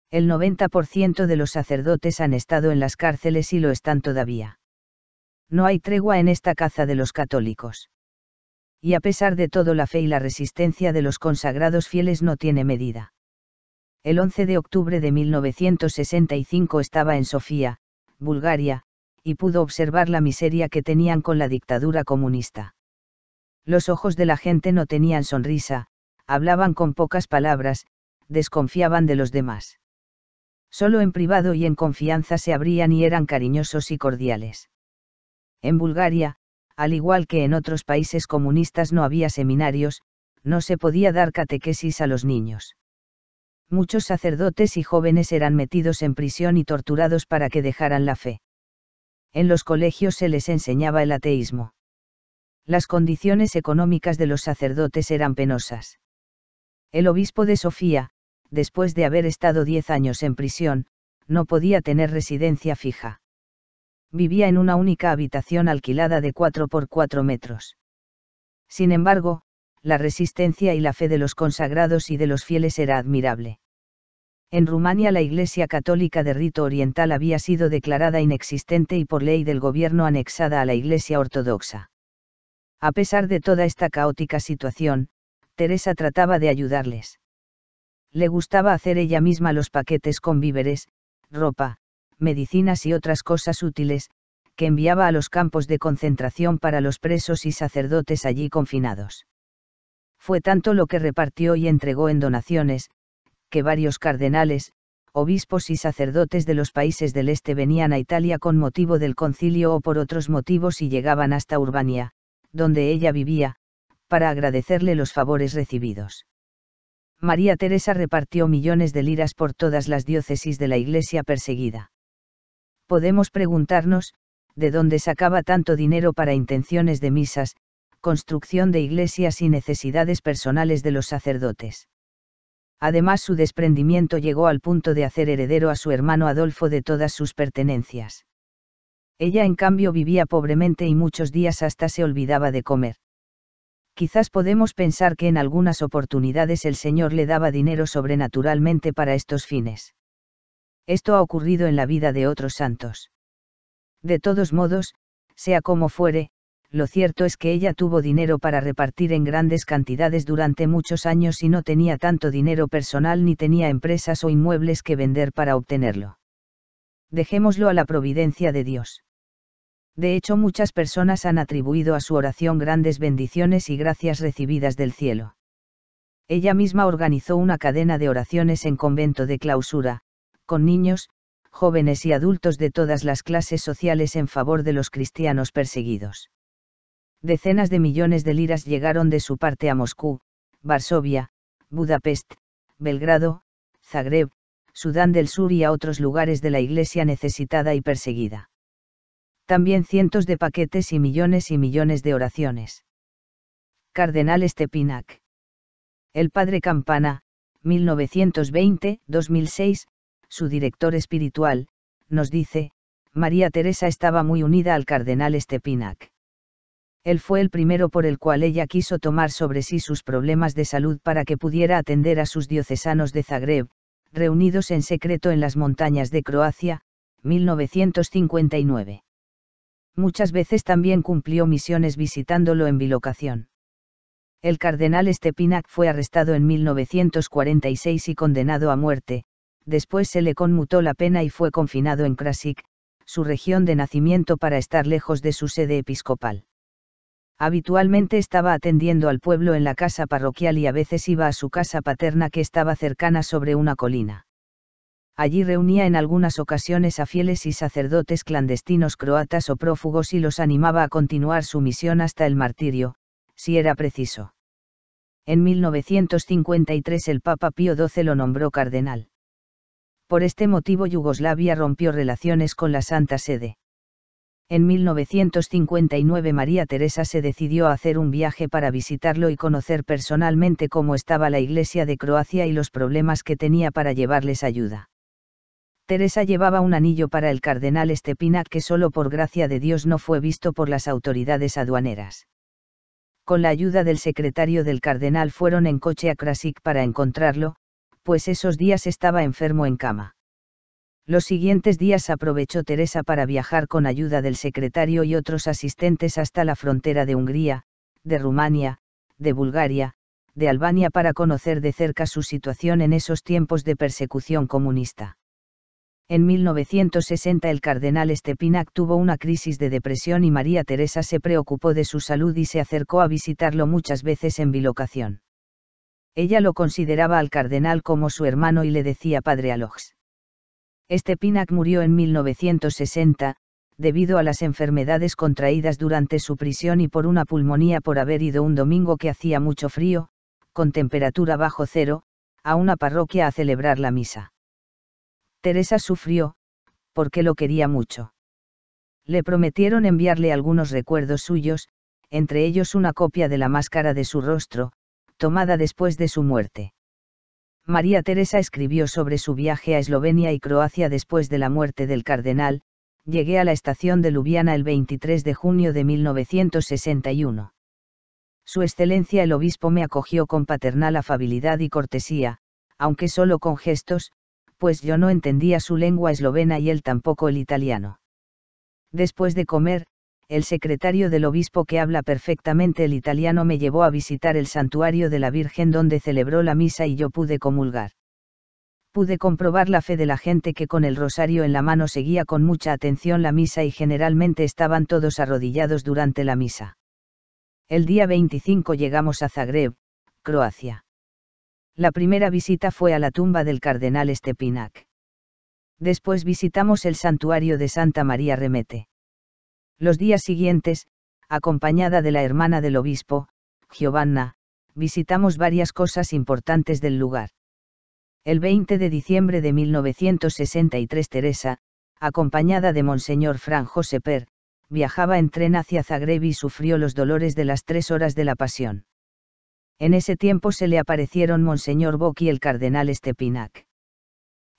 El 90% de los sacerdotes han estado en las cárceles y lo están todavía. No hay tregua en esta caza de los católicos. Y a pesar de todo la fe y la resistencia de los consagrados fieles no tiene medida. El 11 de octubre de 1965 estaba en Sofía, Bulgaria, y pudo observar la miseria que tenían con la dictadura comunista. Los ojos de la gente no tenían sonrisa, hablaban con pocas palabras, desconfiaban de los demás. Solo en privado y en confianza se abrían y eran cariñosos y cordiales. En Bulgaria, al igual que en otros países comunistas no había seminarios, no se podía dar catequesis a los niños. Muchos sacerdotes y jóvenes eran metidos en prisión y torturados para que dejaran la fe en los colegios se les enseñaba el ateísmo. Las condiciones económicas de los sacerdotes eran penosas. El obispo de Sofía, después de haber estado diez años en prisión, no podía tener residencia fija. Vivía en una única habitación alquilada de 4 por 4 metros. Sin embargo, la resistencia y la fe de los consagrados y de los fieles era admirable. En Rumania la Iglesia Católica de rito oriental había sido declarada inexistente y por ley del gobierno anexada a la Iglesia Ortodoxa. A pesar de toda esta caótica situación, Teresa trataba de ayudarles. Le gustaba hacer ella misma los paquetes con víveres, ropa, medicinas y otras cosas útiles, que enviaba a los campos de concentración para los presos y sacerdotes allí confinados. Fue tanto lo que repartió y entregó en donaciones, que varios cardenales, obispos y sacerdotes de los países del este venían a Italia con motivo del concilio o por otros motivos y llegaban hasta Urbania, donde ella vivía, para agradecerle los favores recibidos. María Teresa repartió millones de liras por todas las diócesis de la iglesia perseguida. Podemos preguntarnos, ¿de dónde sacaba tanto dinero para intenciones de misas, construcción de iglesias y necesidades personales de los sacerdotes? Además su desprendimiento llegó al punto de hacer heredero a su hermano Adolfo de todas sus pertenencias. Ella en cambio vivía pobremente y muchos días hasta se olvidaba de comer. Quizás podemos pensar que en algunas oportunidades el Señor le daba dinero sobrenaturalmente para estos fines. Esto ha ocurrido en la vida de otros santos. De todos modos, sea como fuere, lo cierto es que ella tuvo dinero para repartir en grandes cantidades durante muchos años y no tenía tanto dinero personal ni tenía empresas o inmuebles que vender para obtenerlo. Dejémoslo a la providencia de Dios. De hecho, muchas personas han atribuido a su oración grandes bendiciones y gracias recibidas del cielo. Ella misma organizó una cadena de oraciones en convento de clausura, con niños, jóvenes y adultos de todas las clases sociales en favor de los cristianos perseguidos decenas de millones de liras llegaron de su parte a Moscú, Varsovia, Budapest, Belgrado, Zagreb, Sudán del Sur y a otros lugares de la Iglesia necesitada y perseguida. También cientos de paquetes y millones y millones de oraciones. Cardenal Estepinac. El padre Campana, 1920-2006, su director espiritual, nos dice, María Teresa estaba muy unida al cardenal Stepinac. Él fue el primero por el cual ella quiso tomar sobre sí sus problemas de salud para que pudiera atender a sus diocesanos de Zagreb, reunidos en secreto en las montañas de Croacia, 1959. Muchas veces también cumplió misiones visitándolo en bilocación. El cardenal Stepinac fue arrestado en 1946 y condenado a muerte, después se le conmutó la pena y fue confinado en Krasik, su región de nacimiento para estar lejos de su sede episcopal. Habitualmente estaba atendiendo al pueblo en la casa parroquial y a veces iba a su casa paterna que estaba cercana sobre una colina. Allí reunía en algunas ocasiones a fieles y sacerdotes clandestinos croatas o prófugos y los animaba a continuar su misión hasta el martirio, si era preciso. En 1953 el Papa Pío XII lo nombró cardenal. Por este motivo Yugoslavia rompió relaciones con la Santa Sede. En 1959 María Teresa se decidió a hacer un viaje para visitarlo y conocer personalmente cómo estaba la iglesia de Croacia y los problemas que tenía para llevarles ayuda. Teresa llevaba un anillo para el cardenal Estepina que solo por gracia de Dios no fue visto por las autoridades aduaneras. Con la ayuda del secretario del cardenal fueron en coche a Krasik para encontrarlo, pues esos días estaba enfermo en cama. Los siguientes días aprovechó Teresa para viajar con ayuda del secretario y otros asistentes hasta la frontera de Hungría, de Rumania, de Bulgaria, de Albania para conocer de cerca su situación en esos tiempos de persecución comunista. En 1960 el cardenal Stepinac tuvo una crisis de depresión y María Teresa se preocupó de su salud y se acercó a visitarlo muchas veces en bilocación. Ella lo consideraba al cardenal como su hermano y le decía Padre Alox. Este Pinac murió en 1960, debido a las enfermedades contraídas durante su prisión y por una pulmonía por haber ido un domingo que hacía mucho frío, con temperatura bajo cero, a una parroquia a celebrar la misa. Teresa sufrió, porque lo quería mucho. Le prometieron enviarle algunos recuerdos suyos, entre ellos una copia de la máscara de su rostro, tomada después de su muerte. María Teresa escribió sobre su viaje a Eslovenia y Croacia después de la muerte del cardenal, llegué a la estación de Ljubljana el 23 de junio de 1961. Su excelencia el obispo me acogió con paternal afabilidad y cortesía, aunque solo con gestos, pues yo no entendía su lengua eslovena y él tampoco el italiano. Después de comer, el secretario del obispo que habla perfectamente el italiano me llevó a visitar el santuario de la Virgen donde celebró la misa y yo pude comulgar. Pude comprobar la fe de la gente que con el rosario en la mano seguía con mucha atención la misa y generalmente estaban todos arrodillados durante la misa. El día 25 llegamos a Zagreb, Croacia. La primera visita fue a la tumba del cardenal Stepinac. Después visitamos el santuario de Santa María Remete los días siguientes, acompañada de la hermana del obispo, Giovanna, visitamos varias cosas importantes del lugar. El 20 de diciembre de 1963 Teresa, acompañada de Monseñor Fran José viajaba en tren hacia Zagreb y sufrió los dolores de las tres horas de la pasión. En ese tiempo se le aparecieron Monseñor Bock y el cardenal Stepinac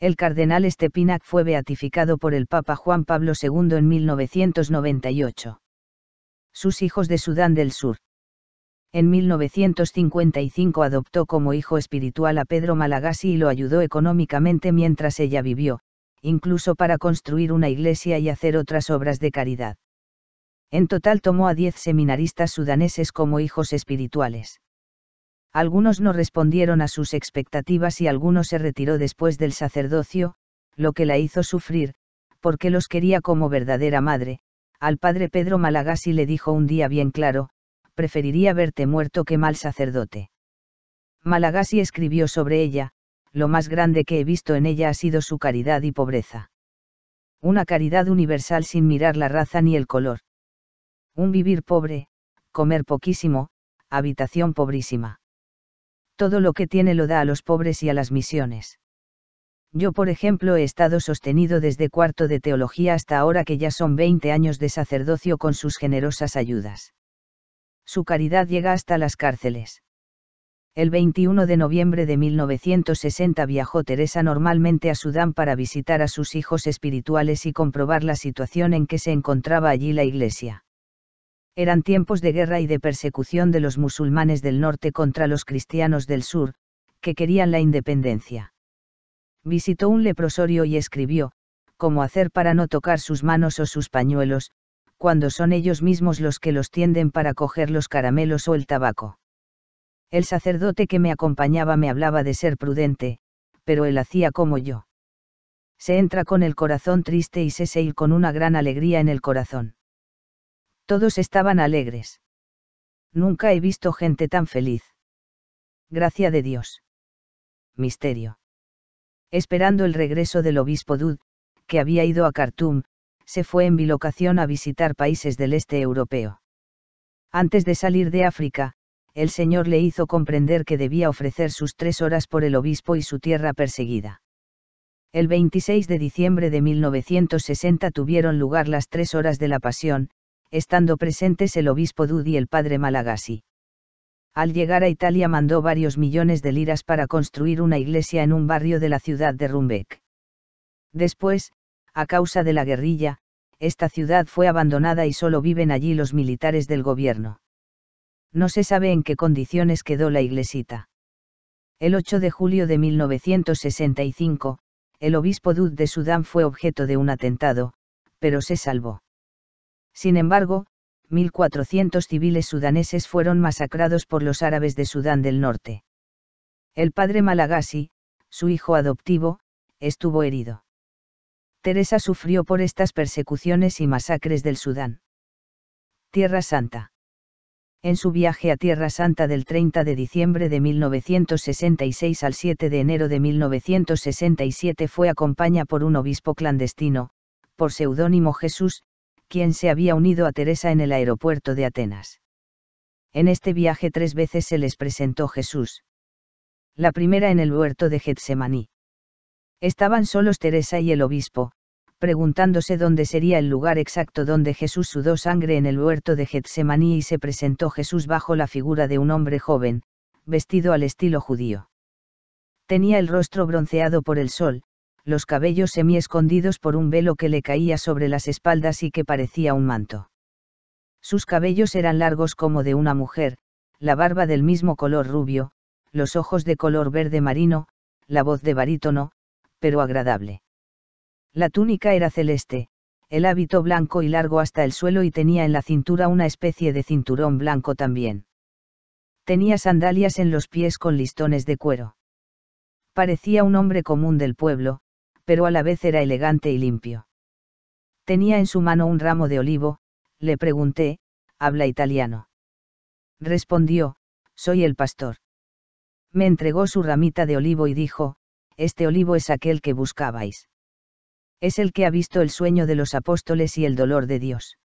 el cardenal Stepinac fue beatificado por el Papa Juan Pablo II en 1998. Sus hijos de Sudán del Sur. En 1955 adoptó como hijo espiritual a Pedro Malagasy y lo ayudó económicamente mientras ella vivió, incluso para construir una iglesia y hacer otras obras de caridad. En total tomó a 10 seminaristas sudaneses como hijos espirituales. Algunos no respondieron a sus expectativas y algunos se retiró después del sacerdocio, lo que la hizo sufrir, porque los quería como verdadera madre. Al padre Pedro Malagasy le dijo un día bien claro, preferiría verte muerto que mal sacerdote. Malagasy escribió sobre ella, lo más grande que he visto en ella ha sido su caridad y pobreza. Una caridad universal sin mirar la raza ni el color. Un vivir pobre, comer poquísimo, habitación pobrísima todo lo que tiene lo da a los pobres y a las misiones. Yo, por ejemplo, he estado sostenido desde cuarto de teología hasta ahora que ya son 20 años de sacerdocio con sus generosas ayudas. Su caridad llega hasta las cárceles. El 21 de noviembre de 1960 viajó Teresa normalmente a Sudán para visitar a sus hijos espirituales y comprobar la situación en que se encontraba allí la Iglesia. Eran tiempos de guerra y de persecución de los musulmanes del norte contra los cristianos del sur, que querían la independencia. Visitó un leprosorio y escribió, cómo hacer para no tocar sus manos o sus pañuelos, cuando son ellos mismos los que los tienden para coger los caramelos o el tabaco. El sacerdote que me acompañaba me hablaba de ser prudente, pero él hacía como yo. Se entra con el corazón triste y se se ir con una gran alegría en el corazón. Todos estaban alegres. Nunca he visto gente tan feliz. Gracia de Dios. Misterio. Esperando el regreso del obispo Dud, que había ido a Khartoum, se fue en bilocación a visitar países del este europeo. Antes de salir de África, el Señor le hizo comprender que debía ofrecer sus tres horas por el obispo y su tierra perseguida. El 26 de diciembre de 1960 tuvieron lugar las tres horas de la Pasión, estando presentes el obispo Dud y el padre Malagasi. Al llegar a Italia mandó varios millones de liras para construir una iglesia en un barrio de la ciudad de Rumbeck. Después, a causa de la guerrilla, esta ciudad fue abandonada y solo viven allí los militares del gobierno. No se sabe en qué condiciones quedó la iglesita. El 8 de julio de 1965, el obispo Dud de Sudán fue objeto de un atentado, pero se salvó. Sin embargo, 1.400 civiles sudaneses fueron masacrados por los árabes de Sudán del Norte. El padre Malagasy, su hijo adoptivo, estuvo herido. Teresa sufrió por estas persecuciones y masacres del Sudán. Tierra Santa. En su viaje a Tierra Santa del 30 de diciembre de 1966 al 7 de enero de 1967 fue acompañada por un obispo clandestino, por seudónimo Jesús, quien se había unido a Teresa en el aeropuerto de Atenas. En este viaje tres veces se les presentó Jesús. La primera en el huerto de Getsemaní. Estaban solos Teresa y el obispo, preguntándose dónde sería el lugar exacto donde Jesús sudó sangre en el huerto de Getsemaní y se presentó Jesús bajo la figura de un hombre joven, vestido al estilo judío. Tenía el rostro bronceado por el sol, los cabellos semi escondidos por un velo que le caía sobre las espaldas y que parecía un manto. Sus cabellos eran largos como de una mujer, la barba del mismo color rubio, los ojos de color verde marino, la voz de barítono, pero agradable. La túnica era celeste, el hábito blanco y largo hasta el suelo y tenía en la cintura una especie de cinturón blanco también. Tenía sandalias en los pies con listones de cuero. Parecía un hombre común del pueblo, pero a la vez era elegante y limpio. Tenía en su mano un ramo de olivo, le pregunté, ¿habla italiano? Respondió, soy el pastor. Me entregó su ramita de olivo y dijo, este olivo es aquel que buscabais. Es el que ha visto el sueño de los apóstoles y el dolor de Dios.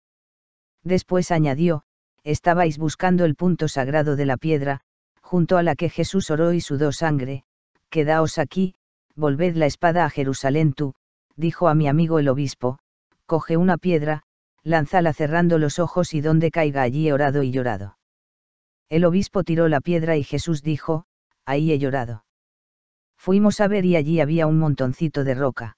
Después añadió, estabais buscando el punto sagrado de la piedra, junto a la que Jesús oró y sudó sangre, quedaos aquí, Volved la espada a Jerusalén tú, dijo a mi amigo el obispo, coge una piedra, lánzala cerrando los ojos y donde caiga allí he orado y llorado. El obispo tiró la piedra y Jesús dijo, ahí he llorado. Fuimos a ver y allí había un montoncito de roca.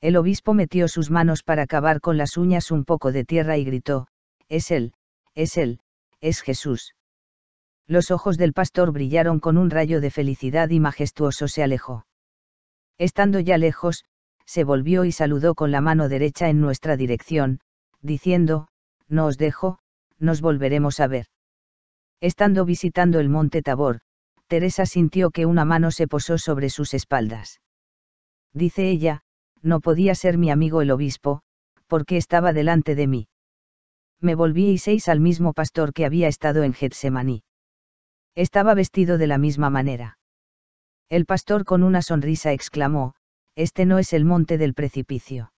El obispo metió sus manos para cavar con las uñas un poco de tierra y gritó, es él, es él, es Jesús. Los ojos del pastor brillaron con un rayo de felicidad y majestuoso se alejó. Estando ya lejos, se volvió y saludó con la mano derecha en nuestra dirección, diciendo, No os dejo, nos volveremos a ver. Estando visitando el monte Tabor, Teresa sintió que una mano se posó sobre sus espaldas. Dice ella, no podía ser mi amigo el obispo, porque estaba delante de mí. Me volví y seis al mismo pastor que había estado en Getsemaní. Estaba vestido de la misma manera. El pastor con una sonrisa exclamó, Este no es el monte del precipicio.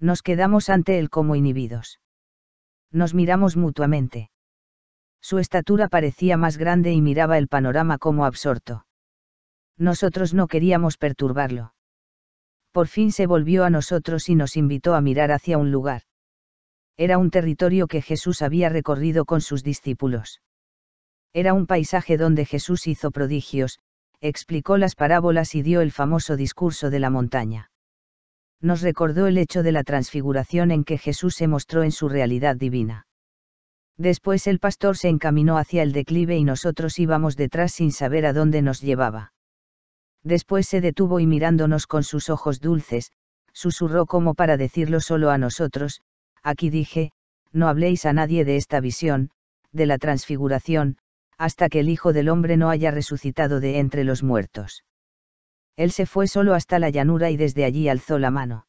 Nos quedamos ante él como inhibidos. Nos miramos mutuamente. Su estatura parecía más grande y miraba el panorama como absorto. Nosotros no queríamos perturbarlo. Por fin se volvió a nosotros y nos invitó a mirar hacia un lugar. Era un territorio que Jesús había recorrido con sus discípulos. Era un paisaje donde Jesús hizo prodigios, explicó las parábolas y dio el famoso discurso de la montaña. Nos recordó el hecho de la transfiguración en que Jesús se mostró en su realidad divina. Después el pastor se encaminó hacia el declive y nosotros íbamos detrás sin saber a dónde nos llevaba. Después se detuvo y mirándonos con sus ojos dulces, susurró como para decirlo solo a nosotros, aquí dije, no habléis a nadie de esta visión, de la transfiguración, hasta que el Hijo del Hombre no haya resucitado de entre los muertos. Él se fue solo hasta la llanura y desde allí alzó la mano.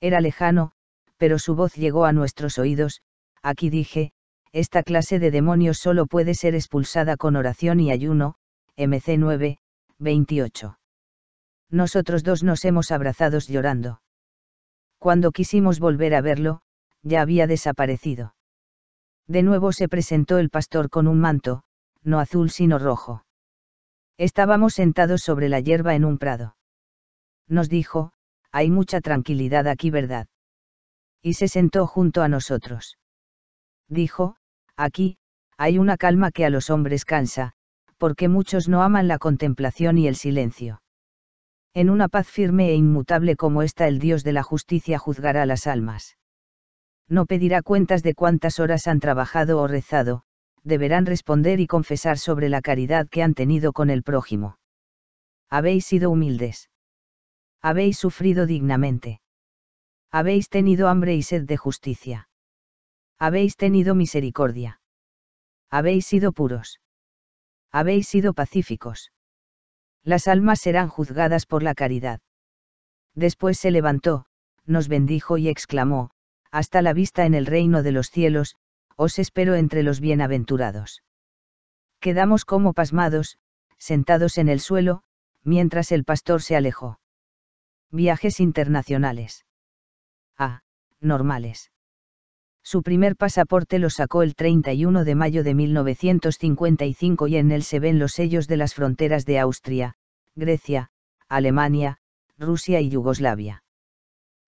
Era lejano, pero su voz llegó a nuestros oídos, aquí dije, esta clase de demonios solo puede ser expulsada con oración y ayuno, MC 9, 28. Nosotros dos nos hemos abrazados llorando. Cuando quisimos volver a verlo, ya había desaparecido. De nuevo se presentó el pastor con un manto, no azul sino rojo. Estábamos sentados sobre la hierba en un prado. Nos dijo, hay mucha tranquilidad aquí, ¿verdad? Y se sentó junto a nosotros. Dijo, aquí, hay una calma que a los hombres cansa, porque muchos no aman la contemplación y el silencio. En una paz firme e inmutable como esta el Dios de la justicia juzgará las almas. No pedirá cuentas de cuántas horas han trabajado o rezado, deberán responder y confesar sobre la caridad que han tenido con el prójimo. Habéis sido humildes. Habéis sufrido dignamente. Habéis tenido hambre y sed de justicia. Habéis tenido misericordia. Habéis sido puros. Habéis sido pacíficos. Las almas serán juzgadas por la caridad. Después se levantó, nos bendijo y exclamó, hasta la vista en el reino de los cielos, os espero entre los bienaventurados. Quedamos como pasmados, sentados en el suelo, mientras el pastor se alejó. Viajes internacionales. Ah, normales. Su primer pasaporte lo sacó el 31 de mayo de 1955 y en él se ven los sellos de las fronteras de Austria, Grecia, Alemania, Rusia y Yugoslavia.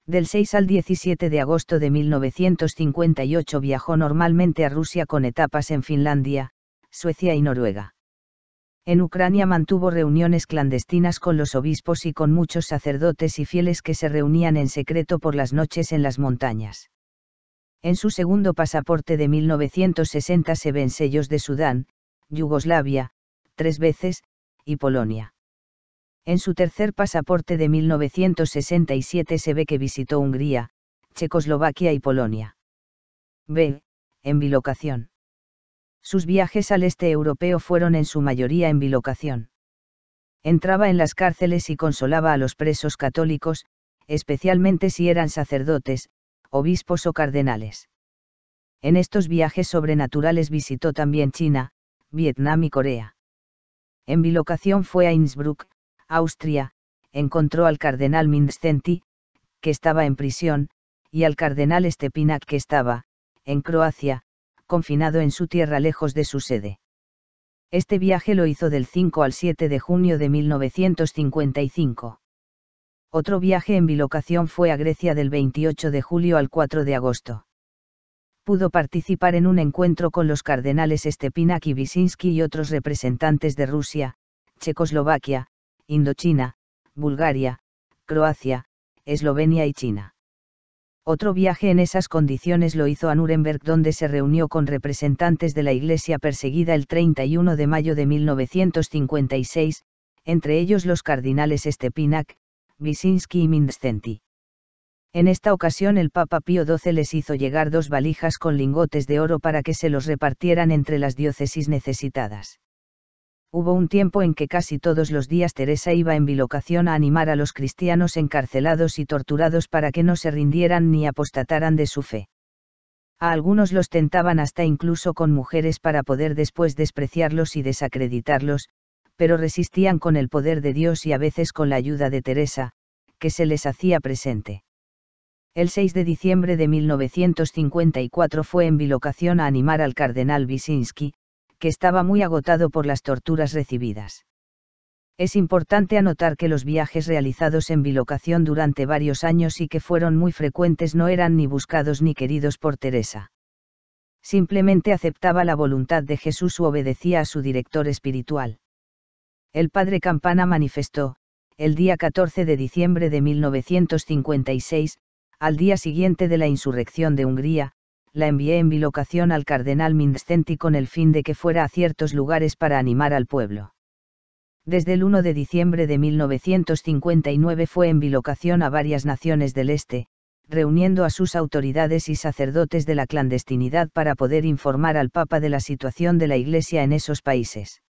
Del 6 al 17 de agosto de 1958 viajó normalmente a Rusia con etapas en Finlandia, Suecia y Noruega. En Ucrania mantuvo reuniones clandestinas con los obispos y con muchos sacerdotes y fieles que se reunían en secreto por las noches en las montañas. En su segundo pasaporte de 1960 se ven sellos de Sudán, Yugoslavia, tres veces, y Polonia. En su tercer pasaporte de 1967 se ve que visitó Hungría, Checoslovaquia y Polonia. B. En bilocación. Sus viajes al este europeo fueron en su mayoría en bilocación. Entraba en las cárceles y consolaba a los presos católicos, especialmente si eran sacerdotes, obispos o cardenales. En estos viajes sobrenaturales visitó también China, Vietnam y Corea. En bilocación fue a Innsbruck, Austria, encontró al cardenal Mindszenty, que estaba en prisión, y al cardenal Stepinac que estaba, en Croacia, confinado en su tierra lejos de su sede. Este viaje lo hizo del 5 al 7 de junio de 1955. Otro viaje en bilocación fue a Grecia del 28 de julio al 4 de agosto. Pudo participar en un encuentro con los cardenales Stepinak y Wisinski y otros representantes de Rusia, Checoslovaquia, Indochina, Bulgaria, Croacia, Eslovenia y China. Otro viaje en esas condiciones lo hizo a Nuremberg donde se reunió con representantes de la Iglesia perseguida el 31 de mayo de 1956, entre ellos los cardinales Stepinac, Wisinski y Mindstenti. En esta ocasión el Papa Pío XII les hizo llegar dos valijas con lingotes de oro para que se los repartieran entre las diócesis necesitadas. Hubo un tiempo en que casi todos los días Teresa iba en bilocación a animar a los cristianos encarcelados y torturados para que no se rindieran ni apostataran de su fe. A algunos los tentaban hasta incluso con mujeres para poder después despreciarlos y desacreditarlos, pero resistían con el poder de Dios y a veces con la ayuda de Teresa, que se les hacía presente. El 6 de diciembre de 1954 fue en bilocación a animar al cardenal Wisinski, que estaba muy agotado por las torturas recibidas. Es importante anotar que los viajes realizados en bilocación durante varios años y que fueron muy frecuentes no eran ni buscados ni queridos por Teresa. Simplemente aceptaba la voluntad de Jesús u obedecía a su director espiritual. El padre Campana manifestó, el día 14 de diciembre de 1956, al día siguiente de la insurrección de Hungría, la envié en bilocación al cardenal Mindszenty con el fin de que fuera a ciertos lugares para animar al pueblo. Desde el 1 de diciembre de 1959 fue en bilocación a varias naciones del Este, reuniendo a sus autoridades y sacerdotes de la clandestinidad para poder informar al Papa de la situación de la Iglesia en esos países.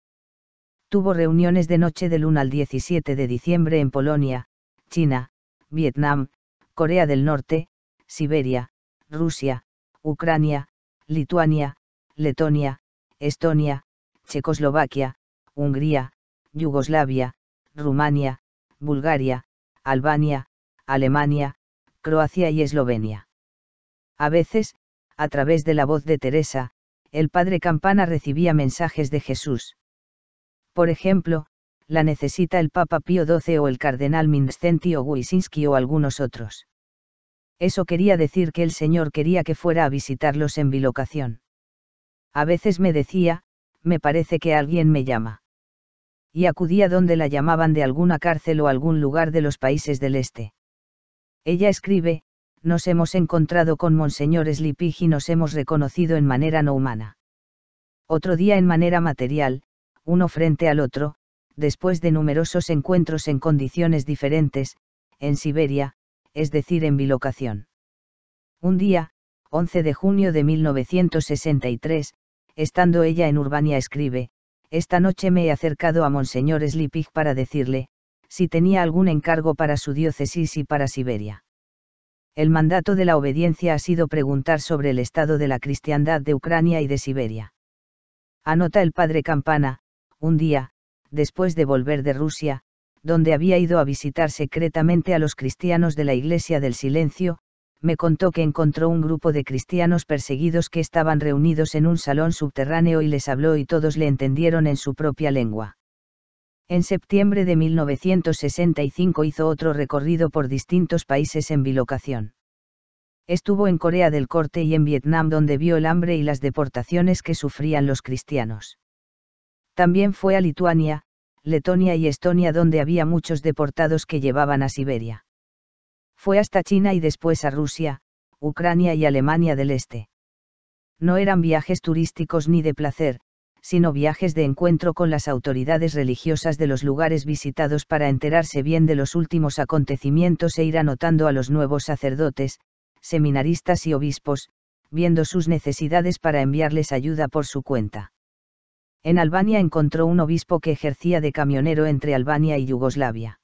Tuvo reuniones de noche del 1 al 17 de diciembre en Polonia, China, Vietnam, Corea del Norte, Siberia, Rusia, Ucrania, Lituania, Letonia, Estonia, Checoslovaquia, Hungría, Yugoslavia, Rumania, Bulgaria, Albania, Alemania, Croacia y Eslovenia. A veces, a través de la voz de Teresa, el padre Campana recibía mensajes de Jesús. Por ejemplo, la necesita el Papa Pío XII o el cardenal Mindszenty o Wysinski o algunos otros. Eso quería decir que el Señor quería que fuera a visitarlos en bilocación. A veces me decía, me parece que alguien me llama. Y acudía donde la llamaban de alguna cárcel o algún lugar de los países del este. Ella escribe, nos hemos encontrado con Monseñor Slipig y nos hemos reconocido en manera no humana. Otro día en manera material, uno frente al otro, después de numerosos encuentros en condiciones diferentes, en Siberia, es decir, en bilocación. Un día, 11 de junio de 1963, estando ella en Urbania escribe, esta noche me he acercado a Monseñor Slipig para decirle, si tenía algún encargo para su diócesis y para Siberia. El mandato de la obediencia ha sido preguntar sobre el estado de la cristiandad de Ucrania y de Siberia. Anota el padre Campana, un día, después de volver de Rusia, donde había ido a visitar secretamente a los cristianos de la Iglesia del Silencio, me contó que encontró un grupo de cristianos perseguidos que estaban reunidos en un salón subterráneo y les habló y todos le entendieron en su propia lengua. En septiembre de 1965 hizo otro recorrido por distintos países en bilocación. Estuvo en Corea del Corte y en Vietnam donde vio el hambre y las deportaciones que sufrían los cristianos. También fue a Lituania, Letonia y Estonia donde había muchos deportados que llevaban a Siberia. Fue hasta China y después a Rusia, Ucrania y Alemania del Este. No eran viajes turísticos ni de placer, sino viajes de encuentro con las autoridades religiosas de los lugares visitados para enterarse bien de los últimos acontecimientos e ir anotando a los nuevos sacerdotes, seminaristas y obispos, viendo sus necesidades para enviarles ayuda por su cuenta. En Albania encontró un obispo que ejercía de camionero entre Albania y Yugoslavia.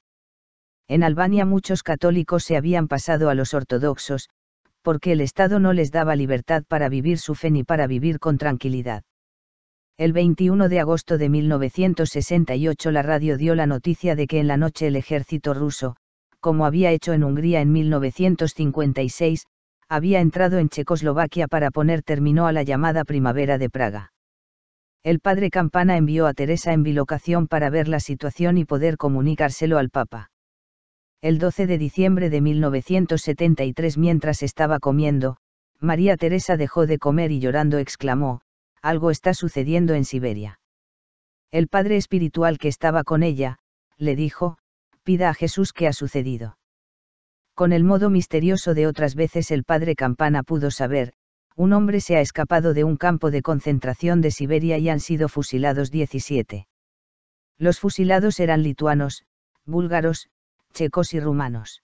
En Albania muchos católicos se habían pasado a los ortodoxos, porque el Estado no les daba libertad para vivir su fe ni para vivir con tranquilidad. El 21 de agosto de 1968 la radio dio la noticia de que en la noche el ejército ruso, como había hecho en Hungría en 1956, había entrado en Checoslovaquia para poner término a la llamada Primavera de Praga el padre Campana envió a Teresa en bilocación para ver la situación y poder comunicárselo al Papa. El 12 de diciembre de 1973 mientras estaba comiendo, María Teresa dejó de comer y llorando exclamó, algo está sucediendo en Siberia. El padre espiritual que estaba con ella, le dijo, pida a Jesús qué ha sucedido. Con el modo misterioso de otras veces el padre Campana pudo saber, un hombre se ha escapado de un campo de concentración de Siberia y han sido fusilados 17. Los fusilados eran lituanos, búlgaros, checos y rumanos.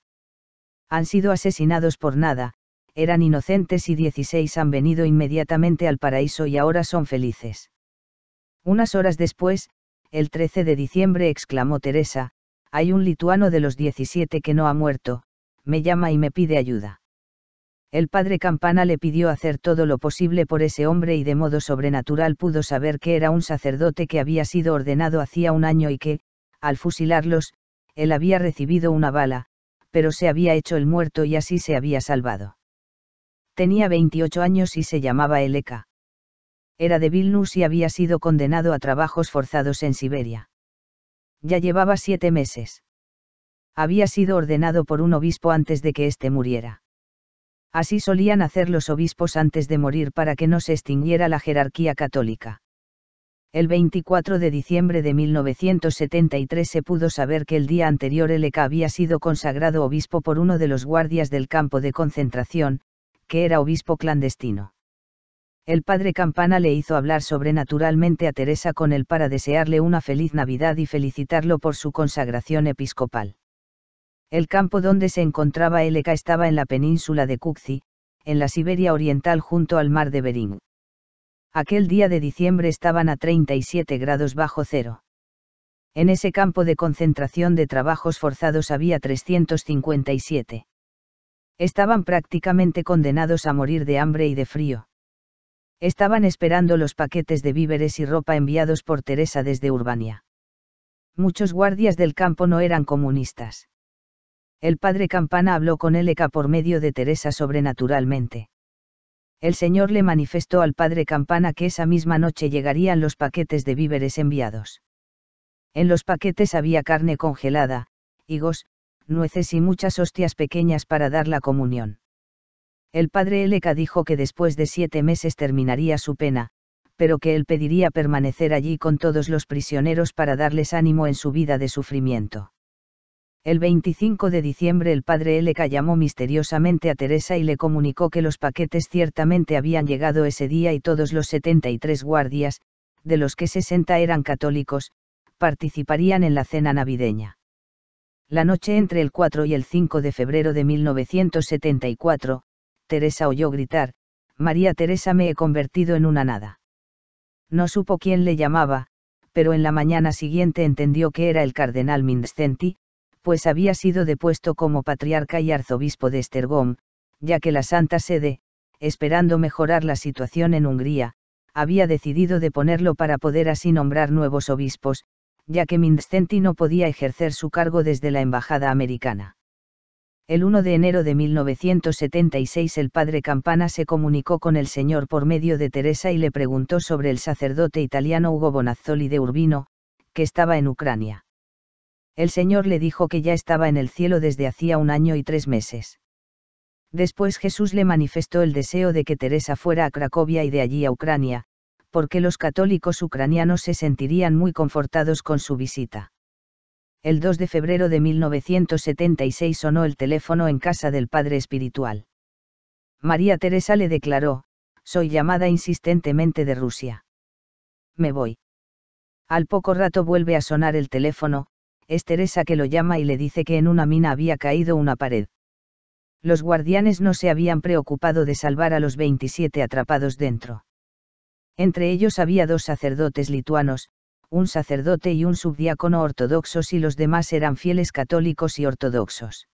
Han sido asesinados por nada, eran inocentes y 16 han venido inmediatamente al paraíso y ahora son felices. Unas horas después, el 13 de diciembre exclamó Teresa, hay un lituano de los 17 que no ha muerto, me llama y me pide ayuda. El padre Campana le pidió hacer todo lo posible por ese hombre y de modo sobrenatural pudo saber que era un sacerdote que había sido ordenado hacía un año y que, al fusilarlos, él había recibido una bala, pero se había hecho el muerto y así se había salvado. Tenía 28 años y se llamaba Eleka. Era de Vilnus y había sido condenado a trabajos forzados en Siberia. Ya llevaba siete meses. Había sido ordenado por un obispo antes de que éste muriera. Así solían hacer los obispos antes de morir para que no se extinguiera la jerarquía católica. El 24 de diciembre de 1973 se pudo saber que el día anterior LK había sido consagrado obispo por uno de los guardias del campo de concentración, que era obispo clandestino. El padre Campana le hizo hablar sobrenaturalmente a Teresa con él para desearle una feliz Navidad y felicitarlo por su consagración episcopal. El campo donde se encontraba Eleka estaba en la península de Cuxi, en la Siberia oriental junto al mar de Bering. Aquel día de diciembre estaban a 37 grados bajo cero. En ese campo de concentración de trabajos forzados había 357. Estaban prácticamente condenados a morir de hambre y de frío. Estaban esperando los paquetes de víveres y ropa enviados por Teresa desde Urbania. Muchos guardias del campo no eran comunistas. El padre Campana habló con Eleca por medio de Teresa sobrenaturalmente. El señor le manifestó al padre Campana que esa misma noche llegarían los paquetes de víveres enviados. En los paquetes había carne congelada, higos, nueces y muchas hostias pequeñas para dar la comunión. El padre Eleca dijo que después de siete meses terminaría su pena, pero que él pediría permanecer allí con todos los prisioneros para darles ánimo en su vida de sufrimiento. El 25 de diciembre el padre L.K. llamó misteriosamente a Teresa y le comunicó que los paquetes ciertamente habían llegado ese día y todos los 73 guardias, de los que 60 eran católicos, participarían en la cena navideña. La noche entre el 4 y el 5 de febrero de 1974, Teresa oyó gritar, María Teresa me he convertido en una nada. No supo quién le llamaba, pero en la mañana siguiente entendió que era el cardenal Minscenti pues había sido depuesto como patriarca y arzobispo de Estergom, ya que la Santa Sede, esperando mejorar la situación en Hungría, había decidido deponerlo para poder así nombrar nuevos obispos, ya que Mindstenti no podía ejercer su cargo desde la embajada americana. El 1 de enero de 1976 el padre Campana se comunicó con el señor por medio de Teresa y le preguntó sobre el sacerdote italiano Hugo Bonazzoli de Urbino, que estaba en Ucrania el Señor le dijo que ya estaba en el cielo desde hacía un año y tres meses. Después Jesús le manifestó el deseo de que Teresa fuera a Cracovia y de allí a Ucrania, porque los católicos ucranianos se sentirían muy confortados con su visita. El 2 de febrero de 1976 sonó el teléfono en casa del Padre Espiritual. María Teresa le declaró, soy llamada insistentemente de Rusia. Me voy. Al poco rato vuelve a sonar el teléfono, es Teresa que lo llama y le dice que en una mina había caído una pared. Los guardianes no se habían preocupado de salvar a los 27 atrapados dentro. Entre ellos había dos sacerdotes lituanos, un sacerdote y un subdiácono ortodoxos y los demás eran fieles católicos y ortodoxos.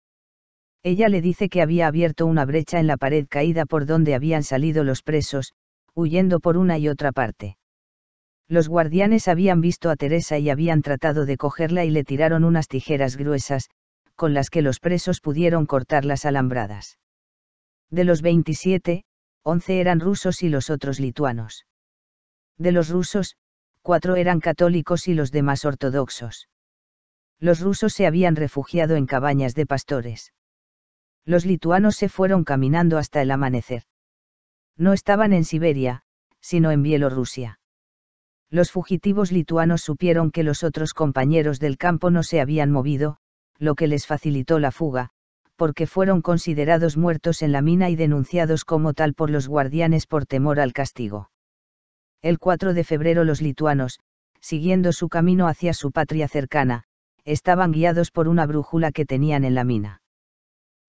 Ella le dice que había abierto una brecha en la pared caída por donde habían salido los presos, huyendo por una y otra parte. Los guardianes habían visto a Teresa y habían tratado de cogerla y le tiraron unas tijeras gruesas, con las que los presos pudieron cortar las alambradas. De los 27, 11 eran rusos y los otros lituanos. De los rusos, cuatro eran católicos y los demás ortodoxos. Los rusos se habían refugiado en cabañas de pastores. Los lituanos se fueron caminando hasta el amanecer. No estaban en Siberia, sino en Bielorrusia los fugitivos lituanos supieron que los otros compañeros del campo no se habían movido, lo que les facilitó la fuga, porque fueron considerados muertos en la mina y denunciados como tal por los guardianes por temor al castigo. El 4 de febrero los lituanos, siguiendo su camino hacia su patria cercana, estaban guiados por una brújula que tenían en la mina.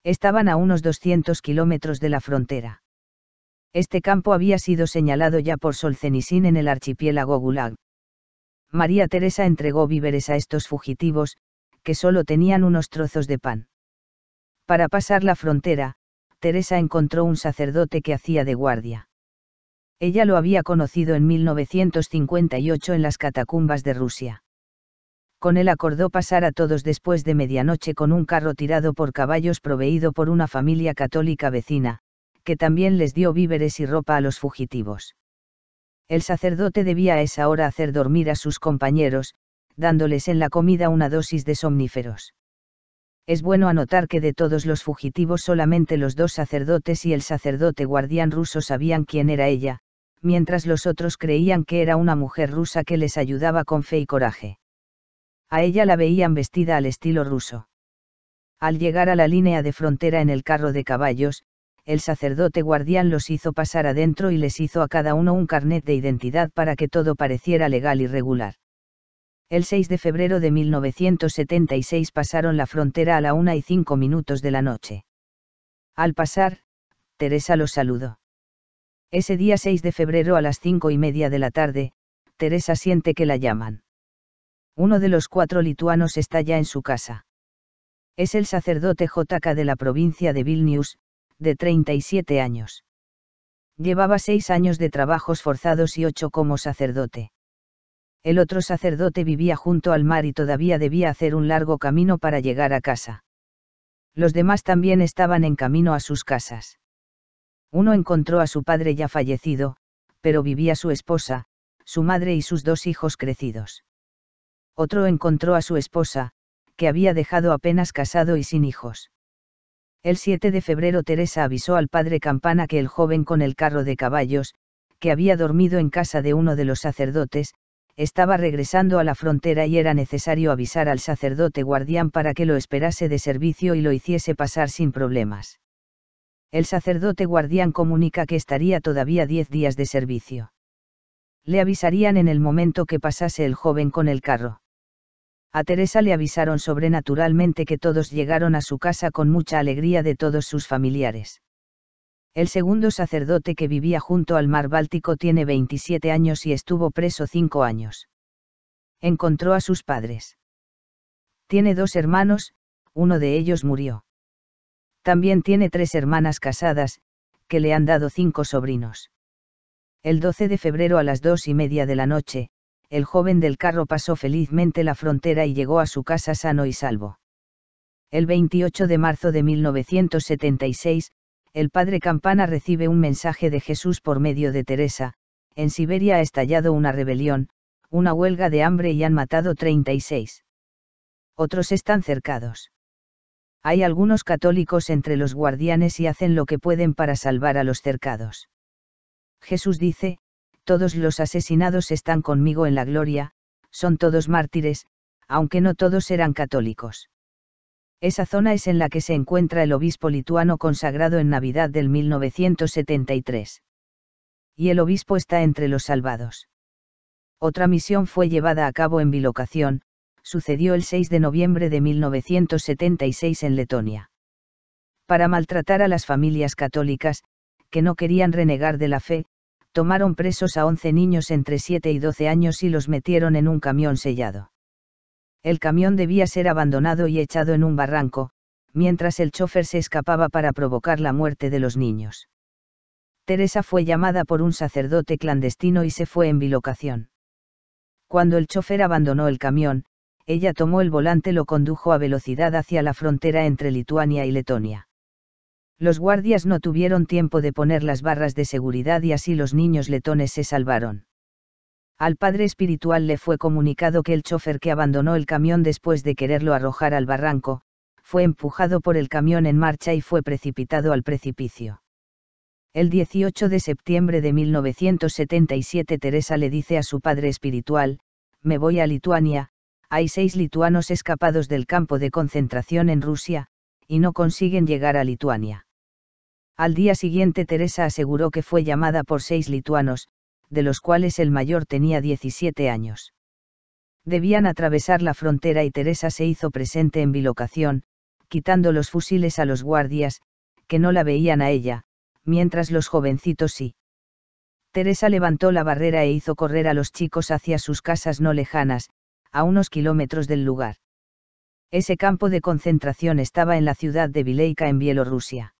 Estaban a unos 200 kilómetros de la frontera. Este campo había sido señalado ya por Solzhenitsyn en el archipiélago Gulag. María Teresa entregó víveres a estos fugitivos, que solo tenían unos trozos de pan. Para pasar la frontera, Teresa encontró un sacerdote que hacía de guardia. Ella lo había conocido en 1958 en las catacumbas de Rusia. Con él acordó pasar a todos después de medianoche con un carro tirado por caballos proveído por una familia católica vecina, que también les dio víveres y ropa a los fugitivos. El sacerdote debía a esa hora hacer dormir a sus compañeros, dándoles en la comida una dosis de somníferos. Es bueno anotar que de todos los fugitivos solamente los dos sacerdotes y el sacerdote guardián ruso sabían quién era ella, mientras los otros creían que era una mujer rusa que les ayudaba con fe y coraje. A ella la veían vestida al estilo ruso. Al llegar a la línea de frontera en el carro de caballos, el sacerdote guardián los hizo pasar adentro y les hizo a cada uno un carnet de identidad para que todo pareciera legal y regular. El 6 de febrero de 1976 pasaron la frontera a la una y cinco minutos de la noche. Al pasar, Teresa los saludó. Ese día 6 de febrero a las cinco y media de la tarde, Teresa siente que la llaman. Uno de los cuatro lituanos está ya en su casa. Es el sacerdote JK de la provincia de Vilnius, de 37 años. Llevaba seis años de trabajos forzados y ocho como sacerdote. El otro sacerdote vivía junto al mar y todavía debía hacer un largo camino para llegar a casa. Los demás también estaban en camino a sus casas. Uno encontró a su padre ya fallecido, pero vivía su esposa, su madre y sus dos hijos crecidos. Otro encontró a su esposa, que había dejado apenas casado y sin hijos. El 7 de febrero Teresa avisó al padre Campana que el joven con el carro de caballos, que había dormido en casa de uno de los sacerdotes, estaba regresando a la frontera y era necesario avisar al sacerdote guardián para que lo esperase de servicio y lo hiciese pasar sin problemas. El sacerdote guardián comunica que estaría todavía diez días de servicio. Le avisarían en el momento que pasase el joven con el carro a Teresa le avisaron sobrenaturalmente que todos llegaron a su casa con mucha alegría de todos sus familiares. El segundo sacerdote que vivía junto al mar Báltico tiene 27 años y estuvo preso 5 años. Encontró a sus padres. Tiene dos hermanos, uno de ellos murió. También tiene tres hermanas casadas, que le han dado cinco sobrinos. El 12 de febrero a las dos y media de la noche, el joven del carro pasó felizmente la frontera y llegó a su casa sano y salvo. El 28 de marzo de 1976, el padre Campana recibe un mensaje de Jesús por medio de Teresa, en Siberia ha estallado una rebelión, una huelga de hambre y han matado 36. Otros están cercados. Hay algunos católicos entre los guardianes y hacen lo que pueden para salvar a los cercados. Jesús dice, todos los asesinados están conmigo en la gloria, son todos mártires, aunque no todos eran católicos. Esa zona es en la que se encuentra el obispo lituano consagrado en Navidad del 1973. Y el obispo está entre los salvados. Otra misión fue llevada a cabo en bilocación, sucedió el 6 de noviembre de 1976 en Letonia. Para maltratar a las familias católicas, que no querían renegar de la fe, tomaron presos a 11 niños entre 7 y 12 años y los metieron en un camión sellado. El camión debía ser abandonado y echado en un barranco, mientras el chofer se escapaba para provocar la muerte de los niños. Teresa fue llamada por un sacerdote clandestino y se fue en bilocación. Cuando el chofer abandonó el camión, ella tomó el volante y lo condujo a velocidad hacia la frontera entre Lituania y Letonia. Los guardias no tuvieron tiempo de poner las barras de seguridad y así los niños letones se salvaron. Al padre espiritual le fue comunicado que el chofer que abandonó el camión después de quererlo arrojar al barranco, fue empujado por el camión en marcha y fue precipitado al precipicio. El 18 de septiembre de 1977 Teresa le dice a su padre espiritual, me voy a Lituania, hay seis lituanos escapados del campo de concentración en Rusia, y no consiguen llegar a Lituania. Al día siguiente Teresa aseguró que fue llamada por seis lituanos, de los cuales el mayor tenía 17 años. Debían atravesar la frontera y Teresa se hizo presente en bilocación, quitando los fusiles a los guardias, que no la veían a ella, mientras los jovencitos sí. Teresa levantó la barrera e hizo correr a los chicos hacia sus casas no lejanas, a unos kilómetros del lugar. Ese campo de concentración estaba en la ciudad de Vileika en Bielorrusia.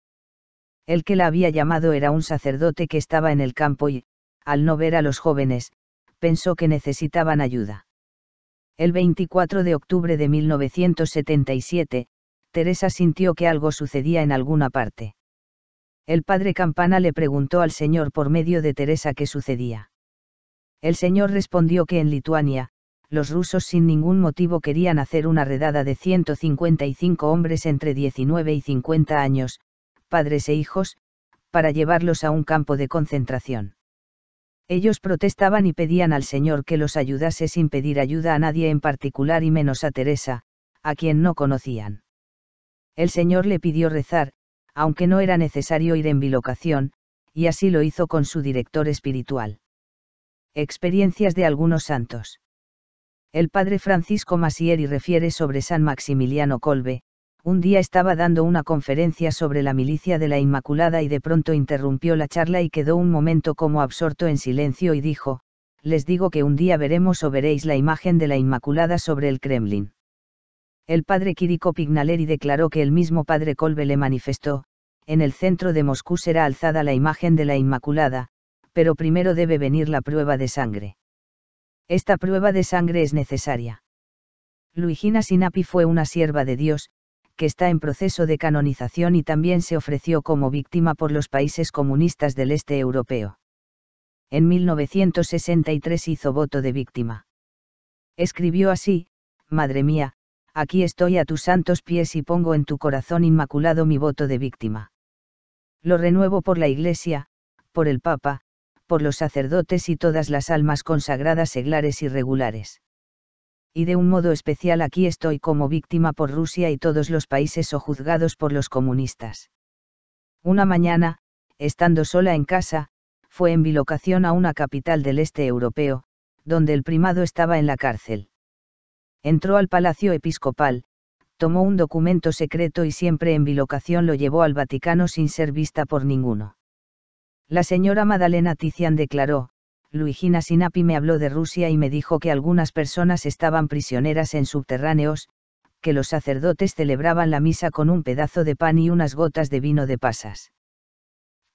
El que la había llamado era un sacerdote que estaba en el campo y, al no ver a los jóvenes, pensó que necesitaban ayuda. El 24 de octubre de 1977, Teresa sintió que algo sucedía en alguna parte. El padre Campana le preguntó al Señor por medio de Teresa qué sucedía. El Señor respondió que en Lituania, los rusos sin ningún motivo querían hacer una redada de 155 hombres entre 19 y 50 años, padres e hijos, para llevarlos a un campo de concentración. Ellos protestaban y pedían al Señor que los ayudase sin pedir ayuda a nadie en particular y menos a Teresa, a quien no conocían. El Señor le pidió rezar, aunque no era necesario ir en bilocación, y así lo hizo con su director espiritual. Experiencias de algunos santos. El padre Francisco Masieri refiere sobre San Maximiliano Colbe, un día estaba dando una conferencia sobre la milicia de la Inmaculada y de pronto interrumpió la charla y quedó un momento como absorto en silencio y dijo, les digo que un día veremos o veréis la imagen de la Inmaculada sobre el Kremlin. El padre Quirico Pignaleri declaró que el mismo padre Colbe le manifestó, en el centro de Moscú será alzada la imagen de la Inmaculada, pero primero debe venir la prueba de sangre. Esta prueba de sangre es necesaria. Luigina Sinapi fue una sierva de Dios, que está en proceso de canonización y también se ofreció como víctima por los países comunistas del este europeo. En 1963 hizo voto de víctima. Escribió así, Madre mía, aquí estoy a tus santos pies y pongo en tu corazón inmaculado mi voto de víctima. Lo renuevo por la Iglesia, por el Papa, por los sacerdotes y todas las almas consagradas seglares y regulares. Y de un modo especial aquí estoy como víctima por Rusia y todos los países o juzgados por los comunistas. Una mañana, estando sola en casa, fue en bilocación a una capital del este europeo, donde el primado estaba en la cárcel. Entró al palacio episcopal, tomó un documento secreto y siempre en bilocación lo llevó al Vaticano sin ser vista por ninguno. La señora Madalena Tizian declaró, Luigina Sinapi me habló de Rusia y me dijo que algunas personas estaban prisioneras en subterráneos, que los sacerdotes celebraban la misa con un pedazo de pan y unas gotas de vino de pasas.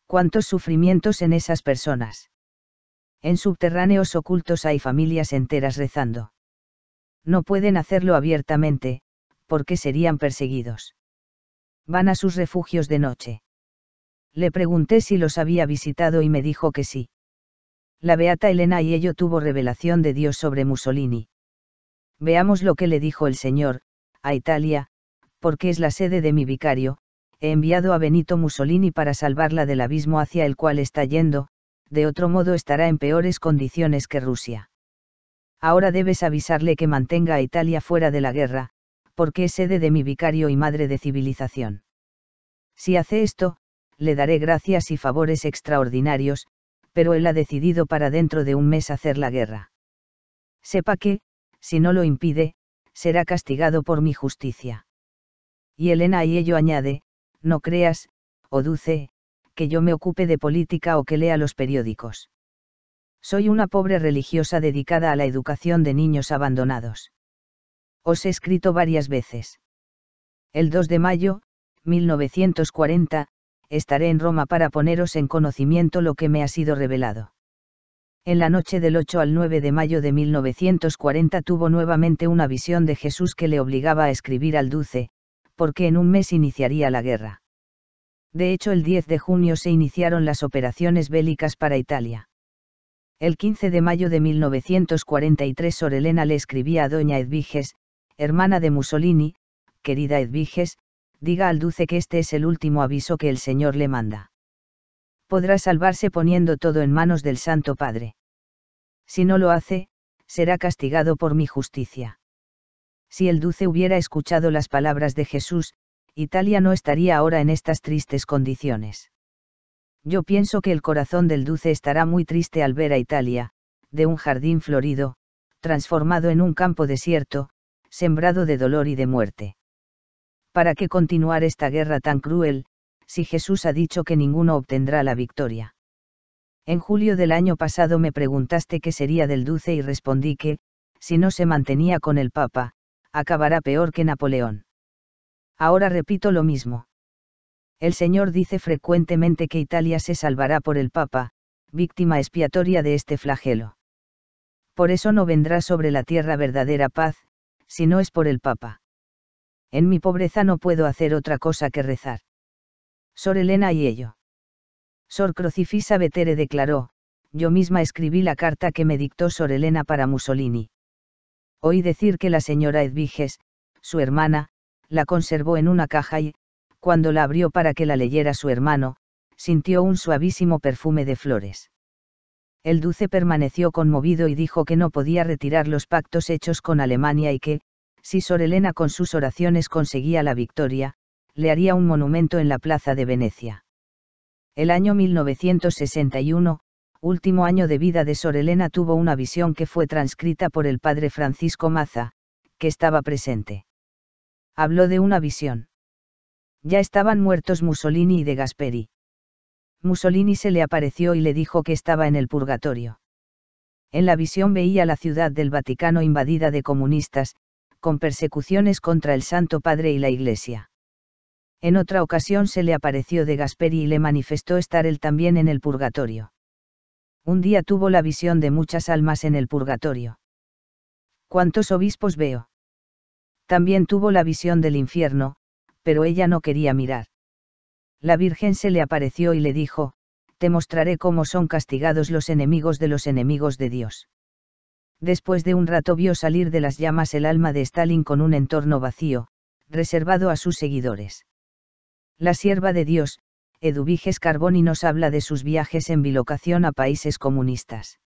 ¿Cuántos sufrimientos en esas personas? En subterráneos ocultos hay familias enteras rezando. No pueden hacerlo abiertamente, porque serían perseguidos. Van a sus refugios de noche le pregunté si los había visitado y me dijo que sí. La beata Elena y ello tuvo revelación de Dios sobre Mussolini. Veamos lo que le dijo el Señor, a Italia, porque es la sede de mi vicario, he enviado a Benito Mussolini para salvarla del abismo hacia el cual está yendo, de otro modo estará en peores condiciones que Rusia. Ahora debes avisarle que mantenga a Italia fuera de la guerra, porque es sede de mi vicario y madre de civilización. Si hace esto, le daré gracias y favores extraordinarios, pero él ha decidido para dentro de un mes hacer la guerra. Sepa que, si no lo impide, será castigado por mi justicia. Y Elena y ello añade, no creas, o oh Duce, que yo me ocupe de política o que lea los periódicos. Soy una pobre religiosa dedicada a la educación de niños abandonados. Os he escrito varias veces. El 2 de mayo, 1940, estaré en Roma para poneros en conocimiento lo que me ha sido revelado. En la noche del 8 al 9 de mayo de 1940 tuvo nuevamente una visión de Jesús que le obligaba a escribir al Duce, porque en un mes iniciaría la guerra. De hecho, el 10 de junio se iniciaron las operaciones bélicas para Italia. El 15 de mayo de 1943 Sorelena le escribía a doña Edviges, hermana de Mussolini, querida Edviges, diga al duce que este es el último aviso que el Señor le manda. Podrá salvarse poniendo todo en manos del Santo Padre. Si no lo hace, será castigado por mi justicia. Si el duce hubiera escuchado las palabras de Jesús, Italia no estaría ahora en estas tristes condiciones. Yo pienso que el corazón del duce estará muy triste al ver a Italia, de un jardín florido, transformado en un campo desierto, sembrado de dolor y de muerte. ¿para qué continuar esta guerra tan cruel, si Jesús ha dicho que ninguno obtendrá la victoria? En julio del año pasado me preguntaste qué sería del Duce y respondí que, si no se mantenía con el Papa, acabará peor que Napoleón. Ahora repito lo mismo. El Señor dice frecuentemente que Italia se salvará por el Papa, víctima expiatoria de este flagelo. Por eso no vendrá sobre la tierra verdadera paz, si no es por el Papa. En mi pobreza no puedo hacer otra cosa que rezar. Sor Elena y ello. Sor Crocifisa Betere declaró, yo misma escribí la carta que me dictó Sor Elena para Mussolini. Oí decir que la señora Edviges, su hermana, la conservó en una caja y, cuando la abrió para que la leyera su hermano, sintió un suavísimo perfume de flores. El duce permaneció conmovido y dijo que no podía retirar los pactos hechos con Alemania y que, si Sor con sus oraciones conseguía la victoria, le haría un monumento en la plaza de Venecia. El año 1961, último año de vida de Sor tuvo una visión que fue transcrita por el padre Francisco Maza, que estaba presente. Habló de una visión. Ya estaban muertos Mussolini y de Gasperi. Mussolini se le apareció y le dijo que estaba en el purgatorio. En la visión veía la ciudad del Vaticano invadida de comunistas, con persecuciones contra el Santo Padre y la Iglesia. En otra ocasión se le apareció de Gasperi y le manifestó estar él también en el purgatorio. Un día tuvo la visión de muchas almas en el purgatorio. ¿Cuántos obispos veo? También tuvo la visión del infierno, pero ella no quería mirar. La Virgen se le apareció y le dijo, Te mostraré cómo son castigados los enemigos de los enemigos de Dios. Después de un rato vio salir de las llamas el alma de Stalin con un entorno vacío, reservado a sus seguidores. La sierva de Dios, Eduviges Carboni nos habla de sus viajes en bilocación a países comunistas.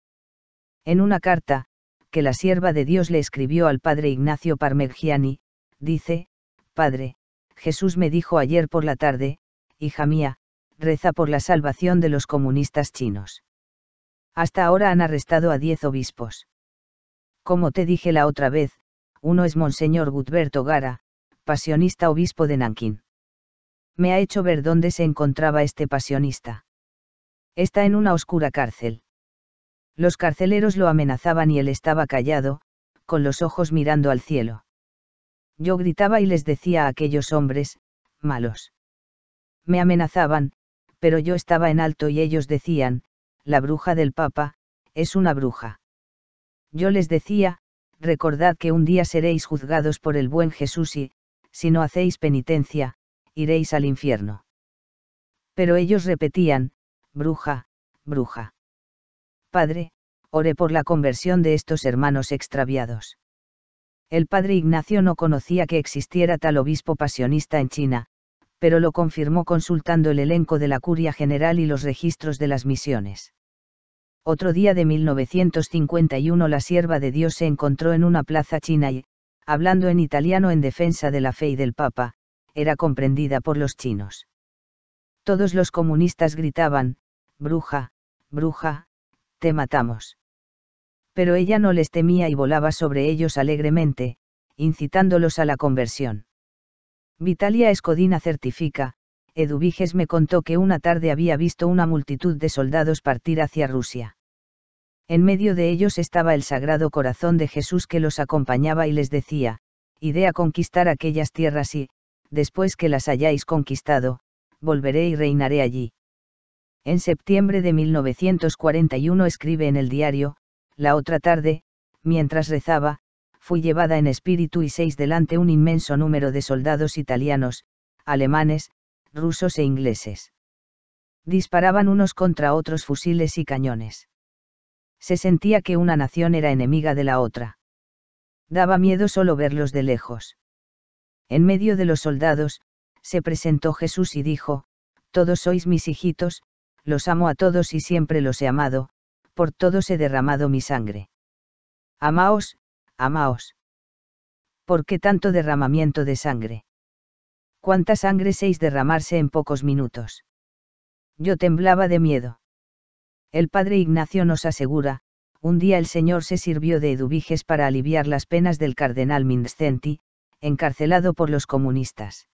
En una carta, que la sierva de Dios le escribió al padre Ignacio Parmergiani, dice, Padre, Jesús me dijo ayer por la tarde, hija mía, reza por la salvación de los comunistas chinos. Hasta ahora han arrestado a diez obispos. Como te dije la otra vez, uno es Monseñor Gutberto Gara, pasionista obispo de Nankín. Me ha hecho ver dónde se encontraba este pasionista. Está en una oscura cárcel. Los carceleros lo amenazaban y él estaba callado, con los ojos mirando al cielo. Yo gritaba y les decía a aquellos hombres, malos. Me amenazaban, pero yo estaba en alto y ellos decían, la bruja del Papa, es una bruja. Yo les decía, recordad que un día seréis juzgados por el buen Jesús y, si no hacéis penitencia, iréis al infierno. Pero ellos repetían, bruja, bruja. Padre, oré por la conversión de estos hermanos extraviados. El padre Ignacio no conocía que existiera tal obispo pasionista en China, pero lo confirmó consultando el elenco de la Curia General y los registros de las misiones. Otro día de 1951 la sierva de Dios se encontró en una plaza china y, hablando en italiano en defensa de la fe y del Papa, era comprendida por los chinos. Todos los comunistas gritaban, bruja, bruja, te matamos. Pero ella no les temía y volaba sobre ellos alegremente, incitándolos a la conversión. Vitalia Escodina certifica, Eduviges me contó que una tarde había visto una multitud de soldados partir hacia Rusia. En medio de ellos estaba el Sagrado Corazón de Jesús que los acompañaba y les decía, a conquistar aquellas tierras y, después que las hayáis conquistado, volveré y reinaré allí. En septiembre de 1941 escribe en el diario, La otra tarde, mientras rezaba, fui llevada en espíritu y seis delante un inmenso número de soldados italianos, alemanes, rusos e ingleses. Disparaban unos contra otros fusiles y cañones. Se sentía que una nación era enemiga de la otra. Daba miedo solo verlos de lejos. En medio de los soldados, se presentó Jesús y dijo, Todos sois mis hijitos, los amo a todos y siempre los he amado, por todos he derramado mi sangre. Amaos, amaos. ¿Por qué tanto derramamiento de sangre? cuánta sangre seis derramarse en pocos minutos. Yo temblaba de miedo. El padre Ignacio nos asegura, un día el señor se sirvió de edubiges para aliviar las penas del cardenal Minscenti, encarcelado por los comunistas.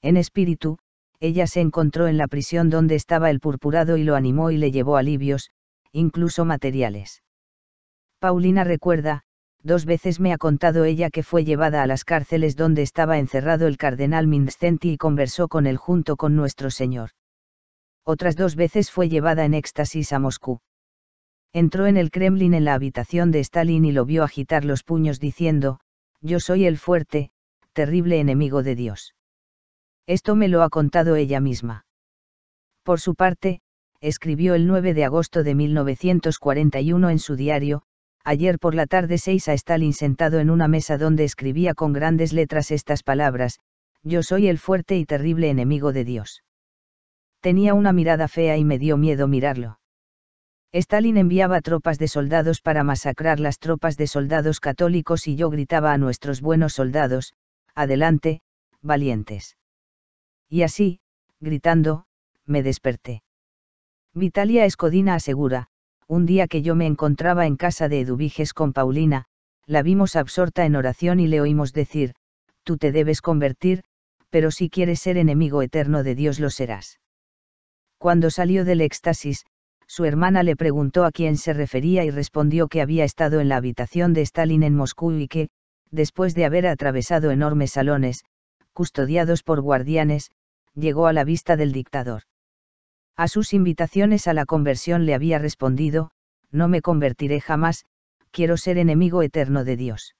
En espíritu, ella se encontró en la prisión donde estaba el purpurado y lo animó y le llevó alivios, incluso materiales. Paulina recuerda, dos veces me ha contado ella que fue llevada a las cárceles donde estaba encerrado el cardenal Mindstenti y conversó con él junto con nuestro Señor. Otras dos veces fue llevada en éxtasis a Moscú. Entró en el Kremlin en la habitación de Stalin y lo vio agitar los puños diciendo, Yo soy el fuerte, terrible enemigo de Dios. Esto me lo ha contado ella misma. Por su parte, escribió el 9 de agosto de 1941 en su diario, ayer por la tarde seis a Stalin sentado en una mesa donde escribía con grandes letras estas palabras, yo soy el fuerte y terrible enemigo de Dios. Tenía una mirada fea y me dio miedo mirarlo. Stalin enviaba tropas de soldados para masacrar las tropas de soldados católicos y yo gritaba a nuestros buenos soldados, adelante, valientes. Y así, gritando, me desperté. Vitalia Escodina asegura, un día que yo me encontraba en casa de Edubiges con Paulina, la vimos absorta en oración y le oímos decir, tú te debes convertir, pero si quieres ser enemigo eterno de Dios lo serás. Cuando salió del éxtasis, su hermana le preguntó a quién se refería y respondió que había estado en la habitación de Stalin en Moscú y que, después de haber atravesado enormes salones, custodiados por guardianes, llegó a la vista del dictador. A sus invitaciones a la conversión le había respondido, no me convertiré jamás, quiero ser enemigo eterno de Dios.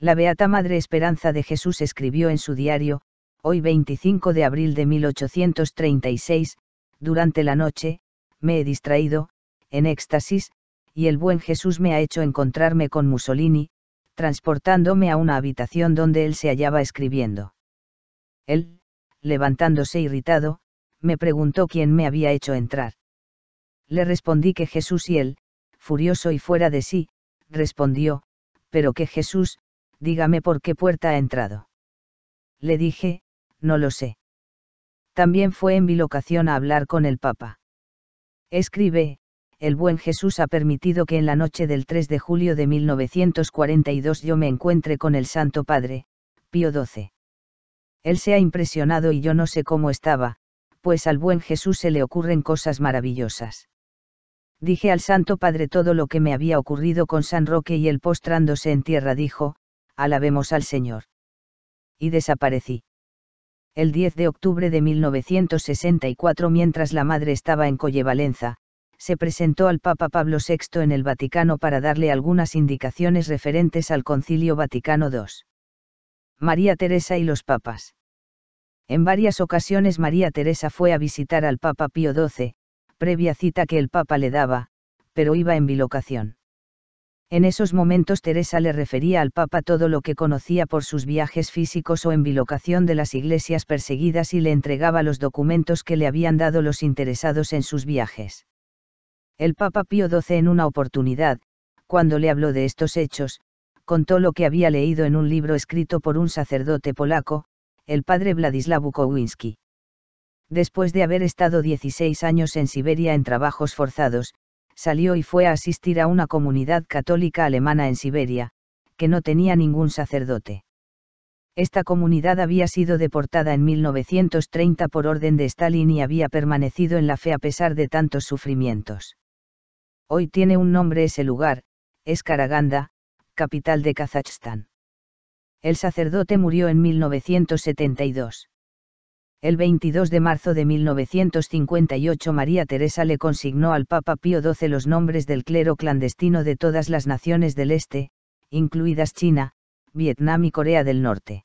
La Beata Madre Esperanza de Jesús escribió en su diario, hoy 25 de abril de 1836, durante la noche, me he distraído, en éxtasis, y el buen Jesús me ha hecho encontrarme con Mussolini, transportándome a una habitación donde él se hallaba escribiendo. Él, levantándose irritado, me preguntó quién me había hecho entrar. Le respondí que Jesús y él, furioso y fuera de sí, respondió, pero que Jesús, dígame por qué puerta ha entrado. Le dije, no lo sé. También fue en mi locación a hablar con el Papa. Escribe, el buen Jesús ha permitido que en la noche del 3 de julio de 1942 yo me encuentre con el Santo Padre, Pío XII. Él se ha impresionado y yo no sé cómo estaba, pues al buen Jesús se le ocurren cosas maravillosas. Dije al Santo Padre todo lo que me había ocurrido con San Roque y él postrándose en tierra dijo, alabemos al Señor. Y desaparecí. El 10 de octubre de 1964 mientras la madre estaba en Collevalenza, se presentó al Papa Pablo VI en el Vaticano para darle algunas indicaciones referentes al Concilio Vaticano II. María Teresa y los Papas. En varias ocasiones María Teresa fue a visitar al Papa Pío XII, previa cita que el Papa le daba, pero iba en bilocación. En esos momentos Teresa le refería al Papa todo lo que conocía por sus viajes físicos o en bilocación de las iglesias perseguidas y le entregaba los documentos que le habían dado los interesados en sus viajes. El Papa Pío XII en una oportunidad, cuando le habló de estos hechos, contó lo que había leído en un libro escrito por un sacerdote polaco, el padre Vladislav Kowinski. Después de haber estado 16 años en Siberia en trabajos forzados, salió y fue a asistir a una comunidad católica alemana en Siberia, que no tenía ningún sacerdote. Esta comunidad había sido deportada en 1930 por orden de Stalin y había permanecido en la fe a pesar de tantos sufrimientos. Hoy tiene un nombre ese lugar, es Karaganda, capital de Kazajstán. El sacerdote murió en 1972. El 22 de marzo de 1958 María Teresa le consignó al Papa Pío XII los nombres del clero clandestino de todas las naciones del Este, incluidas China, Vietnam y Corea del Norte.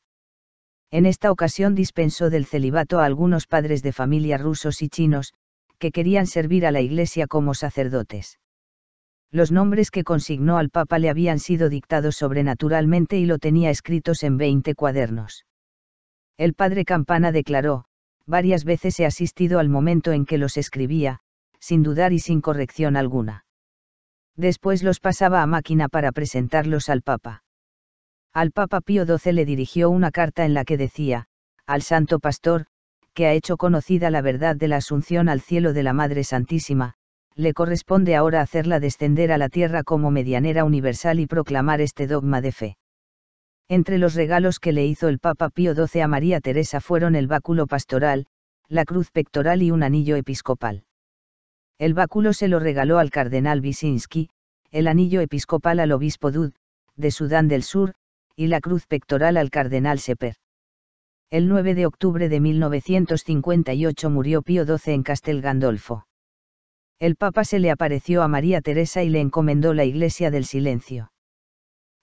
En esta ocasión dispensó del celibato a algunos padres de familia rusos y chinos, que querían servir a la Iglesia como sacerdotes los nombres que consignó al Papa le habían sido dictados sobrenaturalmente y lo tenía escritos en 20 cuadernos. El padre Campana declaró, varias veces he asistido al momento en que los escribía, sin dudar y sin corrección alguna. Después los pasaba a máquina para presentarlos al Papa. Al Papa Pío XII le dirigió una carta en la que decía, al Santo Pastor, que ha hecho conocida la verdad de la asunción al cielo de la Madre Santísima, le corresponde ahora hacerla descender a la tierra como medianera universal y proclamar este dogma de fe. Entre los regalos que le hizo el Papa Pío XII a María Teresa fueron el báculo pastoral, la cruz pectoral y un anillo episcopal. El báculo se lo regaló al cardenal Wisinski, el anillo episcopal al obispo Dud, de Sudán del Sur, y la cruz pectoral al cardenal Seper. El 9 de octubre de 1958 murió Pío XII en Castel Gandolfo. El Papa se le apareció a María Teresa y le encomendó la Iglesia del Silencio.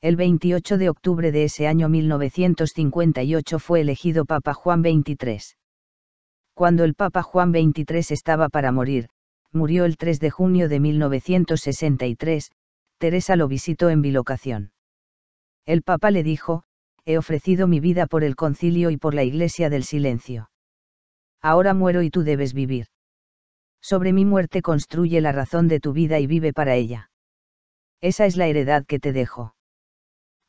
El 28 de octubre de ese año 1958 fue elegido Papa Juan XXIII. Cuando el Papa Juan XXIII estaba para morir, murió el 3 de junio de 1963, Teresa lo visitó en bilocación. El Papa le dijo, he ofrecido mi vida por el concilio y por la Iglesia del Silencio. Ahora muero y tú debes vivir sobre mi muerte construye la razón de tu vida y vive para ella. Esa es la heredad que te dejo.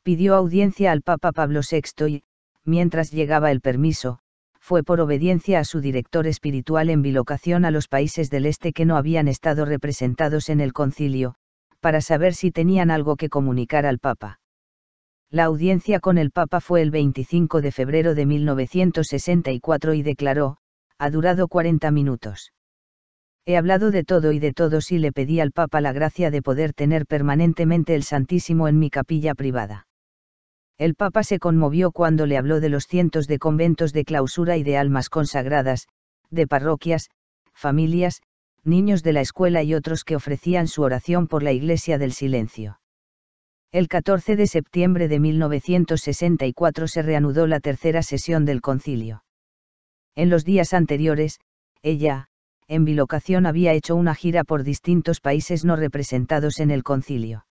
Pidió audiencia al Papa Pablo VI y, mientras llegaba el permiso, fue por obediencia a su director espiritual en bilocación a los países del Este que no habían estado representados en el concilio, para saber si tenían algo que comunicar al Papa. La audiencia con el Papa fue el 25 de febrero de 1964 y declaró, ha durado 40 minutos. He hablado de todo y de todos y le pedí al Papa la gracia de poder tener permanentemente el Santísimo en mi capilla privada. El Papa se conmovió cuando le habló de los cientos de conventos de clausura y de almas consagradas, de parroquias, familias, niños de la escuela y otros que ofrecían su oración por la Iglesia del Silencio. El 14 de septiembre de 1964 se reanudó la tercera sesión del concilio. En los días anteriores, ella, en bilocación había hecho una gira por distintos países no representados en el concilio.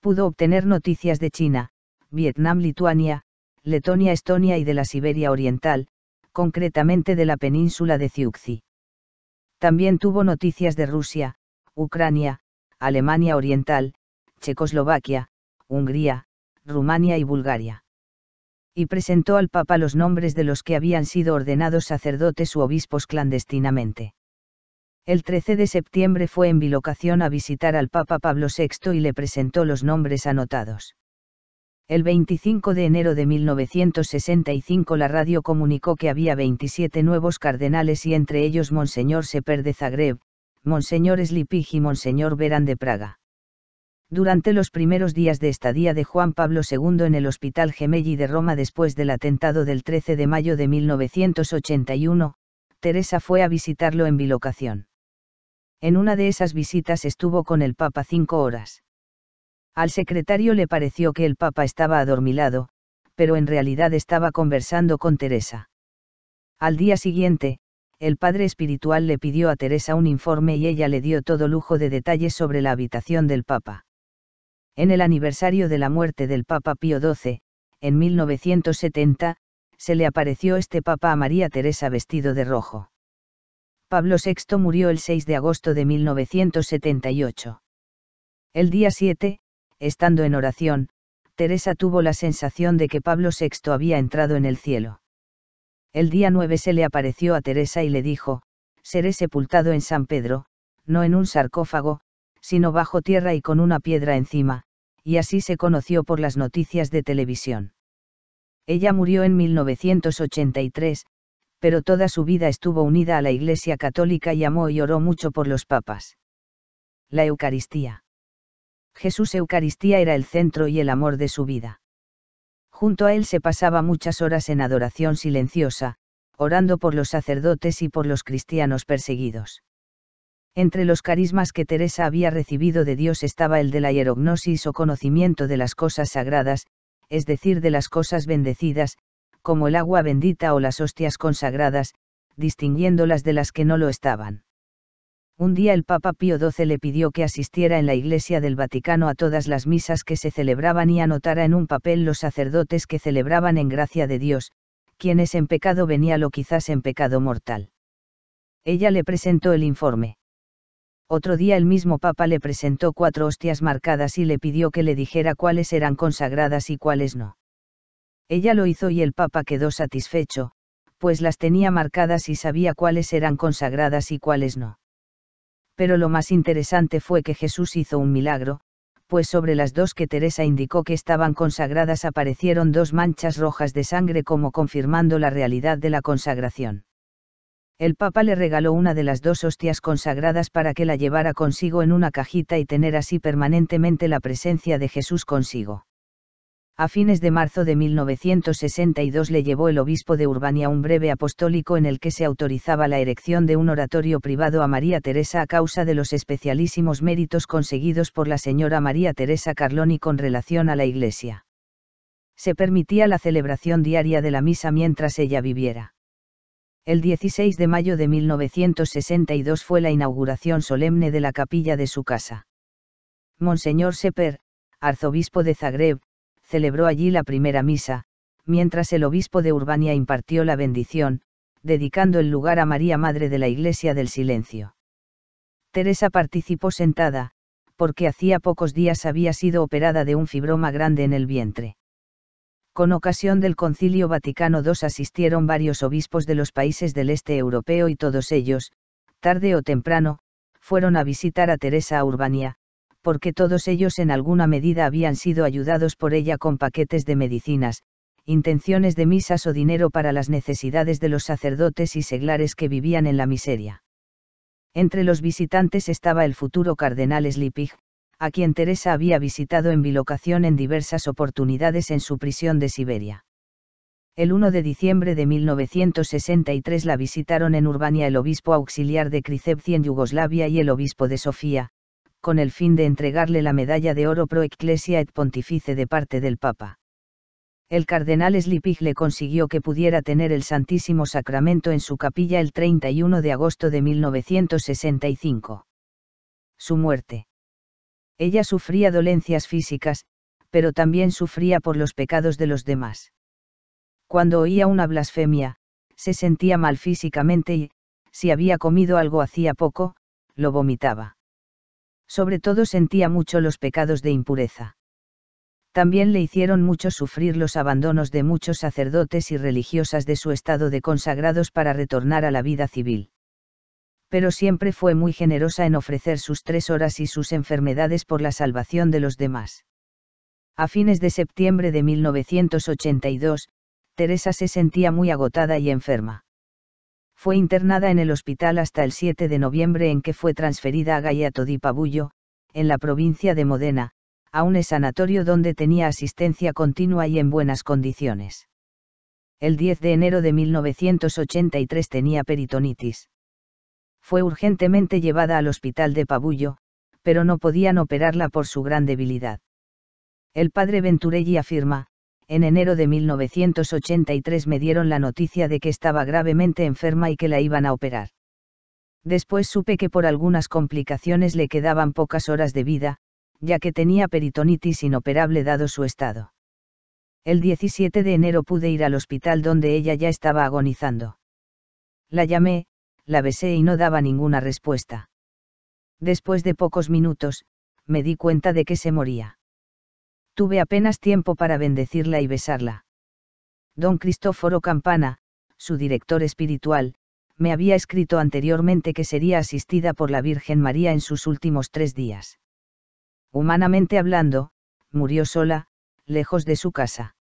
Pudo obtener noticias de China, Vietnam, Lituania, Letonia, Estonia y de la Siberia Oriental, concretamente de la península de Ciuxi. También tuvo noticias de Rusia, Ucrania, Alemania Oriental, Checoslovaquia, Hungría, Rumania y Bulgaria y presentó al Papa los nombres de los que habían sido ordenados sacerdotes u obispos clandestinamente. El 13 de septiembre fue en bilocación a visitar al Papa Pablo VI y le presentó los nombres anotados. El 25 de enero de 1965 la radio comunicó que había 27 nuevos cardenales y entre ellos Monseñor Seper de Zagreb, Monseñor Slipig y Monseñor Verán de Praga. Durante los primeros días de estadía de Juan Pablo II en el Hospital Gemelli de Roma después del atentado del 13 de mayo de 1981, Teresa fue a visitarlo en bilocación. En una de esas visitas estuvo con el Papa cinco horas. Al secretario le pareció que el Papa estaba adormilado, pero en realidad estaba conversando con Teresa. Al día siguiente, el padre espiritual le pidió a Teresa un informe y ella le dio todo lujo de detalles sobre la habitación del Papa. En el aniversario de la muerte del Papa Pío XII, en 1970, se le apareció este Papa a María Teresa vestido de rojo. Pablo VI murió el 6 de agosto de 1978. El día 7, estando en oración, Teresa tuvo la sensación de que Pablo VI había entrado en el cielo. El día 9 se le apareció a Teresa y le dijo, seré sepultado en San Pedro, no en un sarcófago, sino bajo tierra y con una piedra encima, y así se conoció por las noticias de televisión. Ella murió en 1983, pero toda su vida estuvo unida a la Iglesia Católica y amó y oró mucho por los papas. La Eucaristía. Jesús Eucaristía era el centro y el amor de su vida. Junto a él se pasaba muchas horas en adoración silenciosa, orando por los sacerdotes y por los cristianos perseguidos. Entre los carismas que Teresa había recibido de Dios estaba el de la hierognosis o conocimiento de las cosas sagradas, es decir, de las cosas bendecidas, como el agua bendita o las hostias consagradas, distinguiéndolas de las que no lo estaban. Un día el Papa Pío XII le pidió que asistiera en la Iglesia del Vaticano a todas las misas que se celebraban y anotara en un papel los sacerdotes que celebraban en gracia de Dios, quienes en pecado venían o quizás en pecado mortal. Ella le presentó el informe. Otro día el mismo Papa le presentó cuatro hostias marcadas y le pidió que le dijera cuáles eran consagradas y cuáles no. Ella lo hizo y el Papa quedó satisfecho, pues las tenía marcadas y sabía cuáles eran consagradas y cuáles no. Pero lo más interesante fue que Jesús hizo un milagro, pues sobre las dos que Teresa indicó que estaban consagradas aparecieron dos manchas rojas de sangre como confirmando la realidad de la consagración. El Papa le regaló una de las dos hostias consagradas para que la llevara consigo en una cajita y tener así permanentemente la presencia de Jesús consigo. A fines de marzo de 1962 le llevó el obispo de Urbania un breve apostólico en el que se autorizaba la erección de un oratorio privado a María Teresa a causa de los especialísimos méritos conseguidos por la señora María Teresa Carloni con relación a la Iglesia. Se permitía la celebración diaria de la misa mientras ella viviera el 16 de mayo de 1962 fue la inauguración solemne de la capilla de su casa. Monseñor Seper, arzobispo de Zagreb, celebró allí la primera misa, mientras el obispo de Urbania impartió la bendición, dedicando el lugar a María Madre de la Iglesia del Silencio. Teresa participó sentada, porque hacía pocos días había sido operada de un fibroma grande en el vientre. Con ocasión del Concilio Vaticano II asistieron varios obispos de los países del este europeo y todos ellos, tarde o temprano, fueron a visitar a Teresa a Urbania, porque todos ellos en alguna medida habían sido ayudados por ella con paquetes de medicinas, intenciones de misas o dinero para las necesidades de los sacerdotes y seglares que vivían en la miseria. Entre los visitantes estaba el futuro cardenal Slipig, a quien Teresa había visitado en bilocación en diversas oportunidades en su prisión de Siberia. El 1 de diciembre de 1963 la visitaron en Urbania el obispo auxiliar de Cricepci en Yugoslavia y el obispo de Sofía, con el fin de entregarle la medalla de oro pro ecclesia et pontifice de parte del Papa. El cardenal Slipig le consiguió que pudiera tener el Santísimo Sacramento en su capilla el 31 de agosto de 1965. Su muerte ella sufría dolencias físicas, pero también sufría por los pecados de los demás. Cuando oía una blasfemia, se sentía mal físicamente y, si había comido algo hacía poco, lo vomitaba. Sobre todo sentía mucho los pecados de impureza. También le hicieron mucho sufrir los abandonos de muchos sacerdotes y religiosas de su estado de consagrados para retornar a la vida civil pero siempre fue muy generosa en ofrecer sus tres horas y sus enfermedades por la salvación de los demás. A fines de septiembre de 1982, Teresa se sentía muy agotada y enferma. Fue internada en el hospital hasta el 7 de noviembre en que fue transferida a Gallato di Pabullo, en la provincia de Modena, a un sanatorio donde tenía asistencia continua y en buenas condiciones. El 10 de enero de 1983 tenía peritonitis fue urgentemente llevada al hospital de Pabullo, pero no podían operarla por su gran debilidad. El padre Venturelli afirma, en enero de 1983 me dieron la noticia de que estaba gravemente enferma y que la iban a operar. Después supe que por algunas complicaciones le quedaban pocas horas de vida, ya que tenía peritonitis inoperable dado su estado. El 17 de enero pude ir al hospital donde ella ya estaba agonizando. La llamé, la besé y no daba ninguna respuesta. Después de pocos minutos, me di cuenta de que se moría. Tuve apenas tiempo para bendecirla y besarla. Don Cristóforo Campana, su director espiritual, me había escrito anteriormente que sería asistida por la Virgen María en sus últimos tres días. Humanamente hablando, murió sola, lejos de su casa.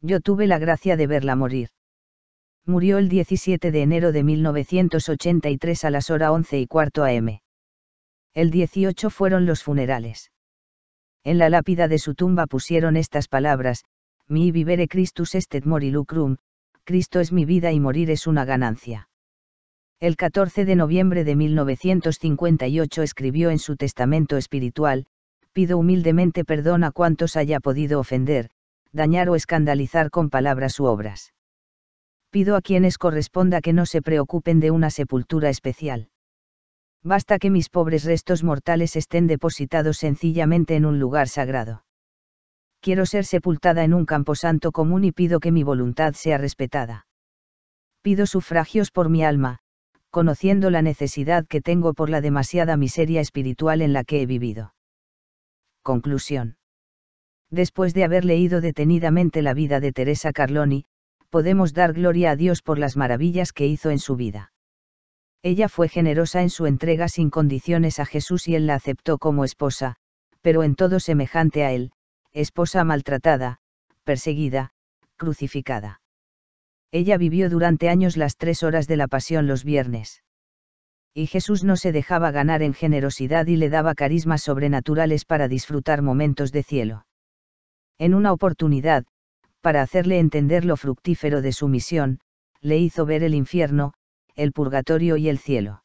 Yo tuve la gracia de verla morir murió el 17 de enero de 1983 a las hora 11 y cuarto am. El 18 fueron los funerales. En la lápida de su tumba pusieron estas palabras, Mi vivere Christus estet mori lucrum, Cristo es mi vida y morir es una ganancia. El 14 de noviembre de 1958 escribió en su testamento espiritual, pido humildemente perdón a cuantos haya podido ofender, dañar o escandalizar con palabras u obras pido a quienes corresponda que no se preocupen de una sepultura especial. Basta que mis pobres restos mortales estén depositados sencillamente en un lugar sagrado. Quiero ser sepultada en un camposanto común y pido que mi voluntad sea respetada. Pido sufragios por mi alma, conociendo la necesidad que tengo por la demasiada miseria espiritual en la que he vivido. Conclusión. Después de haber leído detenidamente la vida de Teresa Carloni, podemos dar gloria a Dios por las maravillas que hizo en su vida. Ella fue generosa en su entrega sin condiciones a Jesús y él la aceptó como esposa, pero en todo semejante a él, esposa maltratada, perseguida, crucificada. Ella vivió durante años las tres horas de la pasión los viernes. Y Jesús no se dejaba ganar en generosidad y le daba carismas sobrenaturales para disfrutar momentos de cielo. En una oportunidad, para hacerle entender lo fructífero de su misión, le hizo ver el infierno, el purgatorio y el cielo.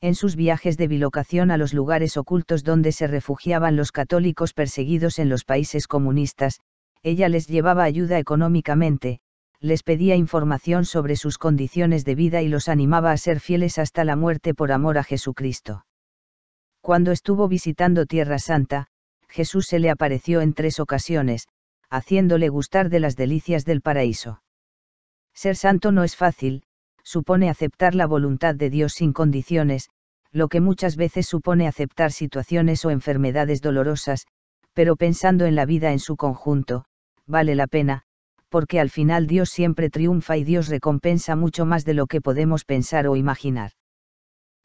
En sus viajes de bilocación a los lugares ocultos donde se refugiaban los católicos perseguidos en los países comunistas, ella les llevaba ayuda económicamente, les pedía información sobre sus condiciones de vida y los animaba a ser fieles hasta la muerte por amor a Jesucristo. Cuando estuvo visitando Tierra Santa, Jesús se le apareció en tres ocasiones, haciéndole gustar de las delicias del paraíso. Ser santo no es fácil, supone aceptar la voluntad de Dios sin condiciones, lo que muchas veces supone aceptar situaciones o enfermedades dolorosas, pero pensando en la vida en su conjunto, vale la pena, porque al final Dios siempre triunfa y Dios recompensa mucho más de lo que podemos pensar o imaginar.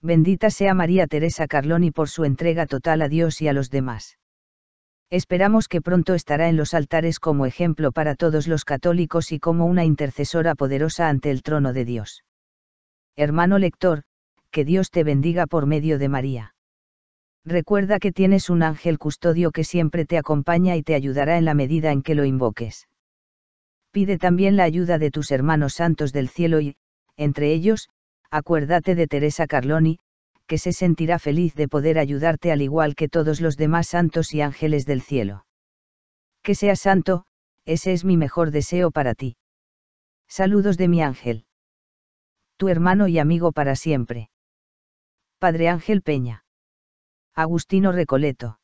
Bendita sea María Teresa Carloni por su entrega total a Dios y a los demás. Esperamos que pronto estará en los altares como ejemplo para todos los católicos y como una intercesora poderosa ante el trono de Dios. Hermano lector, que Dios te bendiga por medio de María. Recuerda que tienes un ángel custodio que siempre te acompaña y te ayudará en la medida en que lo invoques. Pide también la ayuda de tus hermanos santos del cielo y, entre ellos, acuérdate de Teresa Carloni, que se sentirá feliz de poder ayudarte al igual que todos los demás santos y ángeles del cielo. Que seas santo, ese es mi mejor deseo para ti. Saludos de mi ángel. Tu hermano y amigo para siempre. Padre Ángel Peña. Agustino Recoleto.